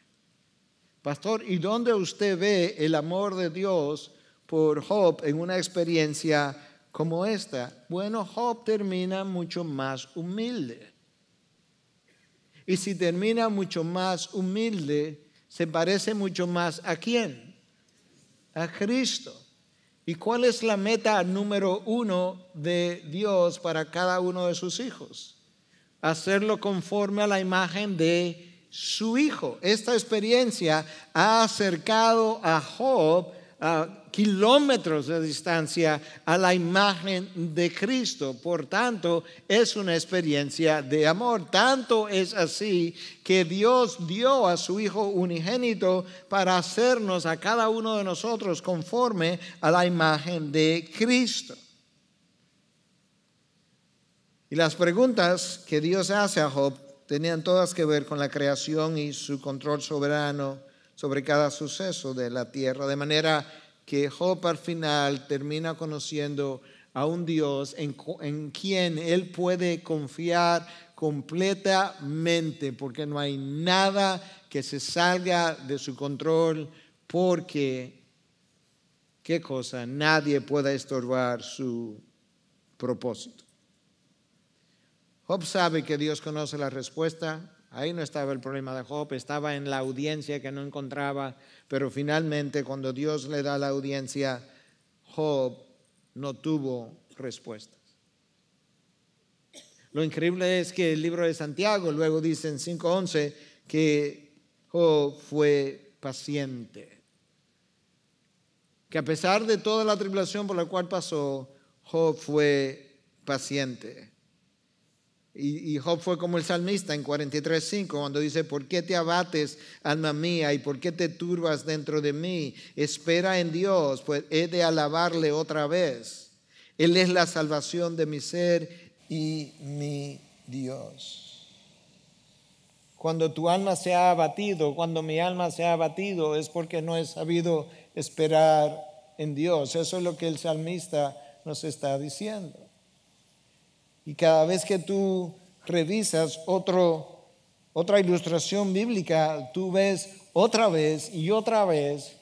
Pastor, ¿y dónde usted ve el amor de Dios por Job en una experiencia como esta? Bueno, Job termina mucho más humilde. Y si termina mucho más humilde, se parece mucho más a quién? A Cristo. ¿Y cuál es la meta número uno de Dios para cada uno de sus hijos? Hacerlo conforme a la imagen de su hijo. Esta experiencia ha acercado a Job kilómetros de distancia a la imagen de Cristo. Por tanto, es una experiencia de amor. Tanto es así que Dios dio a su Hijo unigénito para hacernos a cada uno de nosotros conforme a la imagen de Cristo. Y las preguntas que Dios hace a Job tenían todas que ver con la creación y su control soberano sobre cada suceso de la tierra, de manera que Job al final termina conociendo a un Dios en, quien él puede confiar completamente, porque no hay nada que se salga de su control, porque, ¿qué cosa? Nadie pueda estorbar su propósito. Job sabe que Dios conoce la respuesta Ahí no estaba el problema de Job, estaba en la audiencia que no encontraba, pero finalmente cuando Dios le da la audiencia, Job no tuvo respuestas. Lo increíble es que el libro de Santiago luego dice en 5.11 que Job fue paciente, que a pesar de toda la tribulación por la cual pasó, Job fue paciente. Y, Job fue como el salmista en 43.5, cuando dice, ¿por qué te abates, alma mía, y por qué te turbas dentro de mí? Espera en Dios, pues he de alabarle otra vez. Él es la salvación de mi ser y mi Dios. Cuando tu alma se ha abatido, cuando mi alma se ha abatido, es porque no he sabido esperar en Dios. Eso es lo que el salmista nos está diciendo. Y cada vez que tú revisas otra ilustración bíblica, tú ves otra vez y otra vez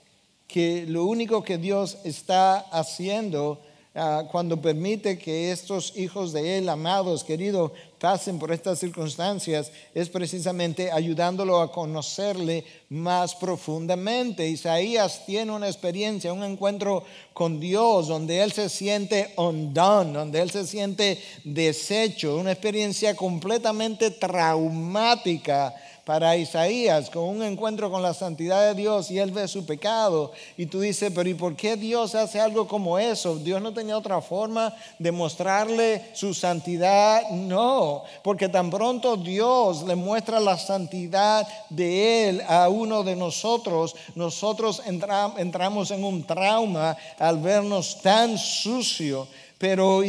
que lo único que Dios está haciendo ah, cuando permite que estos hijos de Él, amados, queridos, hacen por estas circunstancias es precisamente ayudándolo a conocerle más profundamente. Isaías tiene una experiencia, un encuentro con Dios donde él se siente undone, donde él se siente deshecho, una experiencia completamente traumática para Isaías con un encuentro con la santidad de Dios y él ve su pecado y tú dices, pero ¿y por qué Dios hace algo como eso? Dios no tenía otra forma de mostrarle su santidad, no, porque tan pronto Dios le muestra la santidad de él a uno de nosotros, nosotros entramos en un trauma al vernos tan sucio pero,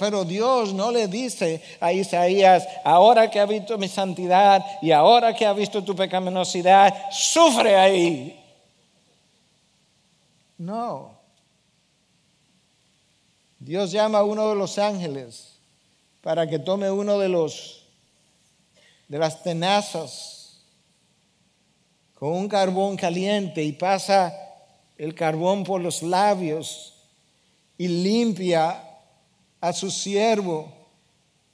pero Dios no le dice a Isaías, ahora que ha visto mi santidad y ahora que ha visto tu pecaminosidad, sufre ahí. No. Dios llama a uno de los ángeles para que tome uno de los de las tenazas con un carbón caliente y pasa el carbón por los labios y limpia a su siervo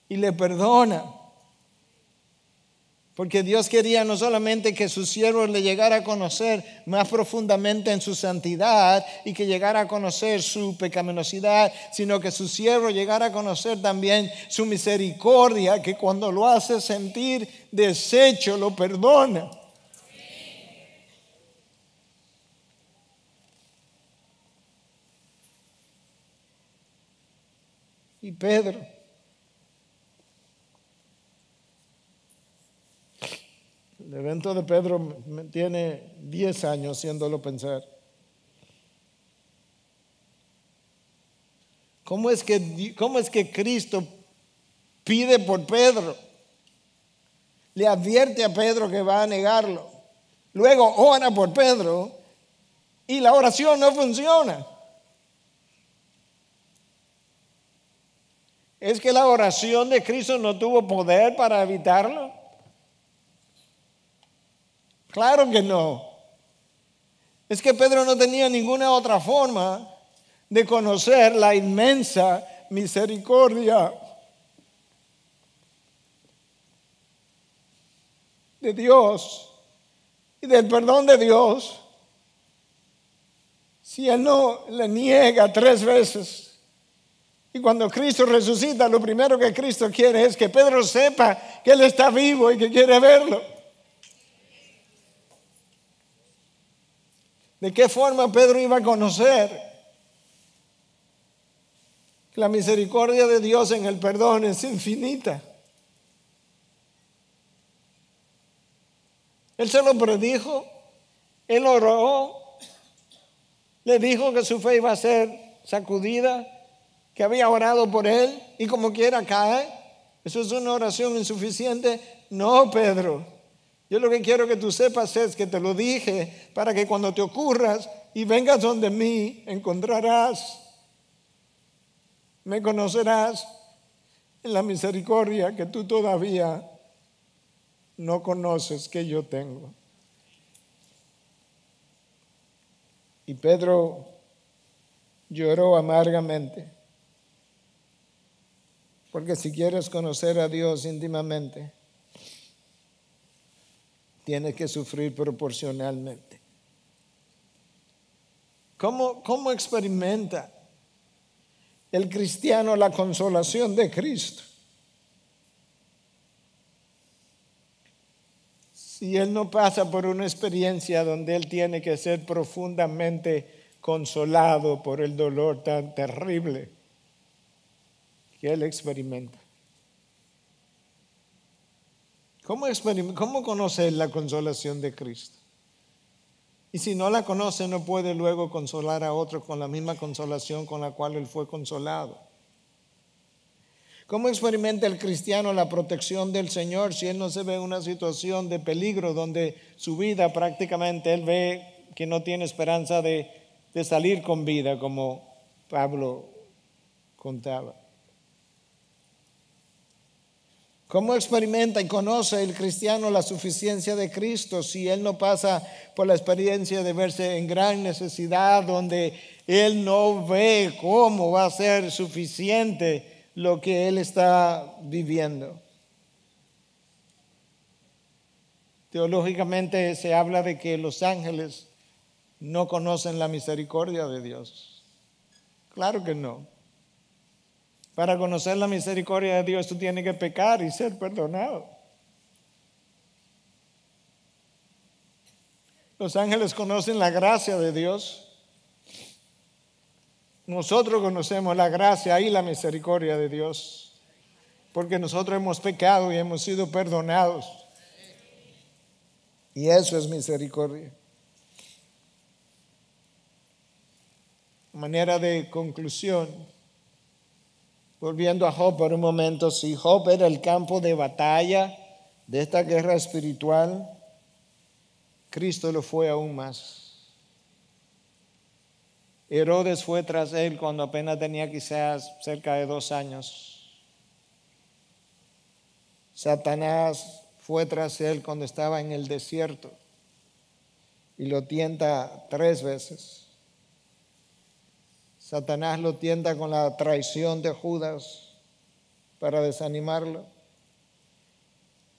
y le perdona. Porque Dios quería no solamente que su siervo le llegara a conocer más profundamente en su santidad y que llegara a conocer su pecaminosidad, sino que su siervo llegara a conocer también su misericordia, que cuando lo hace sentir deshecho lo perdona. y Pedro. El evento de Pedro tiene 10 años haciéndolo pensar. ¿Cómo es, que, ¿Cómo es que Cristo pide por Pedro? Le advierte a Pedro que va a negarlo. Luego ora por Pedro y la oración no funciona. ¿Es que la oración de Cristo no tuvo poder para evitarlo? Claro que no. Es que Pedro no tenía ninguna otra forma de conocer la inmensa misericordia de Dios y del perdón de Dios si él no le niega tres veces y cuando Cristo resucita, lo primero que Cristo quiere es que Pedro sepa que Él está vivo y que quiere verlo. ¿De qué forma Pedro iba a conocer la misericordia de Dios en el perdón es infinita. Él se lo predijo, él oró, le dijo que su fe iba a ser sacudida, que había orado por él y como quiera cae. Eso es una oración insuficiente. No, Pedro. Yo lo que quiero que tú sepas es que te lo dije para que cuando te ocurras y vengas donde mí, encontrarás, me conocerás en la misericordia que tú todavía no conoces que yo tengo. Y Pedro lloró amargamente. Porque si quieres conocer a Dios íntimamente, tienes que sufrir proporcionalmente. ¿Cómo, experimenta el cristiano la consolación de Cristo? Si él no pasa por una experiencia donde él tiene que ser profundamente consolado por el dolor tan terrible que él experimenta. ¿Cómo, conoce ¿Cómo conoce la consolación de Cristo? Y si no la conoce, no puede luego consolar a otro con la misma consolación con la cual él fue consolado. ¿Cómo experimenta el cristiano la protección del Señor si él no se ve en una situación de peligro donde su vida prácticamente él ve que no tiene esperanza de salir con vida, como Pablo contaba? ¿Cómo experimenta y conoce el cristiano la suficiencia de Cristo si él no pasa por la experiencia de verse en gran necesidad, donde él no ve cómo va a ser suficiente lo que él está viviendo? Teológicamente se habla de que los ángeles no conocen la misericordia de Dios. Claro que no. Para conocer la misericordia de Dios tú tienes que pecar y ser perdonado. Los ángeles conocen la gracia de Dios. Nosotros conocemos la gracia y la misericordia de Dios, porque nosotros hemos pecado y hemos sido perdonados. Y eso es misericordia. Manera de conclusión. Volviendo a Job por un momento, si Job era el campo de batalla de esta guerra espiritual, Cristo lo fue aún más. Herodes fue tras él cuando apenas tenía quizás cerca de dos años. Satanás fue tras él cuando estaba en el desierto y lo tienta tres veces. Satanás lo tienta con la traición de Judas para desanimarlo,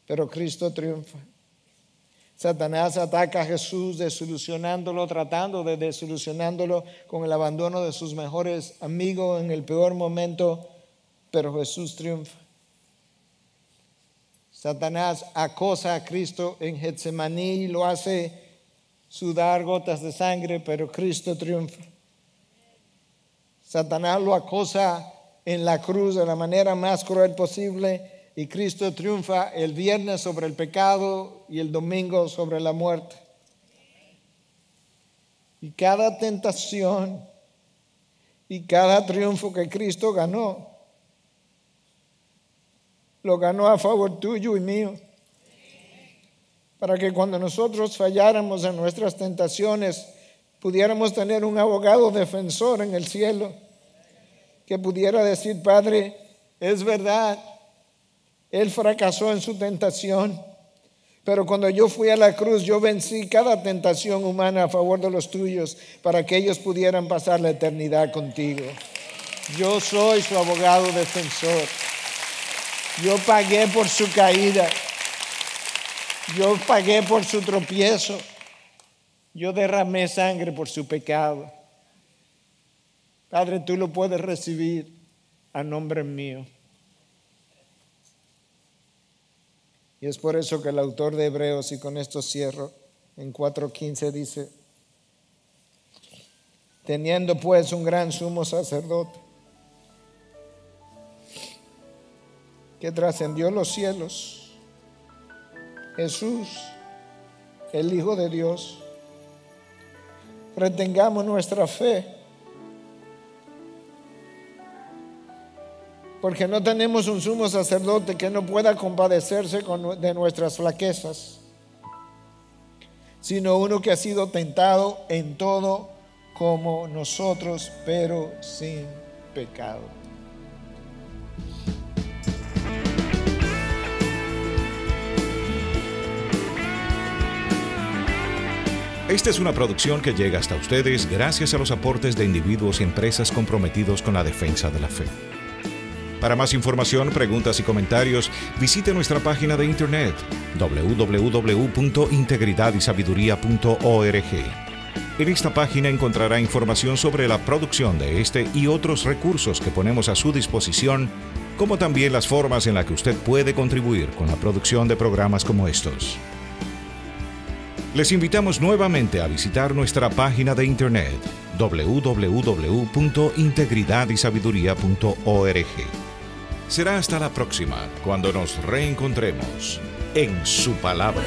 pero Cristo triunfa. Satanás ataca a Jesús desilusionándolo, tratando de desilusionándolo con el abandono de sus mejores amigos en el peor momento, pero Jesús triunfa. Satanás acosa a Cristo en Getsemaní y lo hace sudar gotas de sangre, pero Cristo triunfa. Satanás lo acosa en la cruz de la manera más cruel posible y Cristo triunfa el viernes sobre el pecado y el domingo sobre la muerte. Y cada tentación y cada triunfo que Cristo ganó, lo ganó a favor tuyo y mío. Para que cuando nosotros falláramos en nuestras tentaciones, pudiéramos tener un abogado defensor en el cielo que pudiera decir, Padre, es verdad, él fracasó en su tentación, pero cuando yo fui a la cruz, yo vencí cada tentación humana a favor de los tuyos para que ellos pudieran pasar la eternidad contigo. Yo soy su abogado defensor. Yo pagué por su caída. Yo pagué por su tropiezo. Yo derramé sangre por su pecado. Padre, tú lo puedes recibir a nombre mío. Y es por eso que el autor de Hebreos, y con esto cierro, en 4.15 dice, teniendo pues un gran sumo sacerdote, que trascendió los cielos, Jesús, el Hijo de Dios, retengamos nuestra fe porque no tenemos un sumo sacerdote que no pueda compadecerse de nuestras flaquezas, sino uno que ha sido tentado en todo como nosotros, pero sin pecado. Esta es una producción que llega hasta ustedes gracias a los aportes de individuos y empresas comprometidos con la defensa de la fe. Para más información, preguntas y comentarios, visite nuestra página de internet www.integridadysabiduría.org. En esta página encontrará información sobre la producción de este y otros recursos que ponemos a su disposición, como también las formas en las que usted puede contribuir con la producción de programas como estos. Les invitamos nuevamente a visitar nuestra página de internet www.integridadysabiduría.org. Será hasta la próxima, cuando nos reencontremos en su palabra.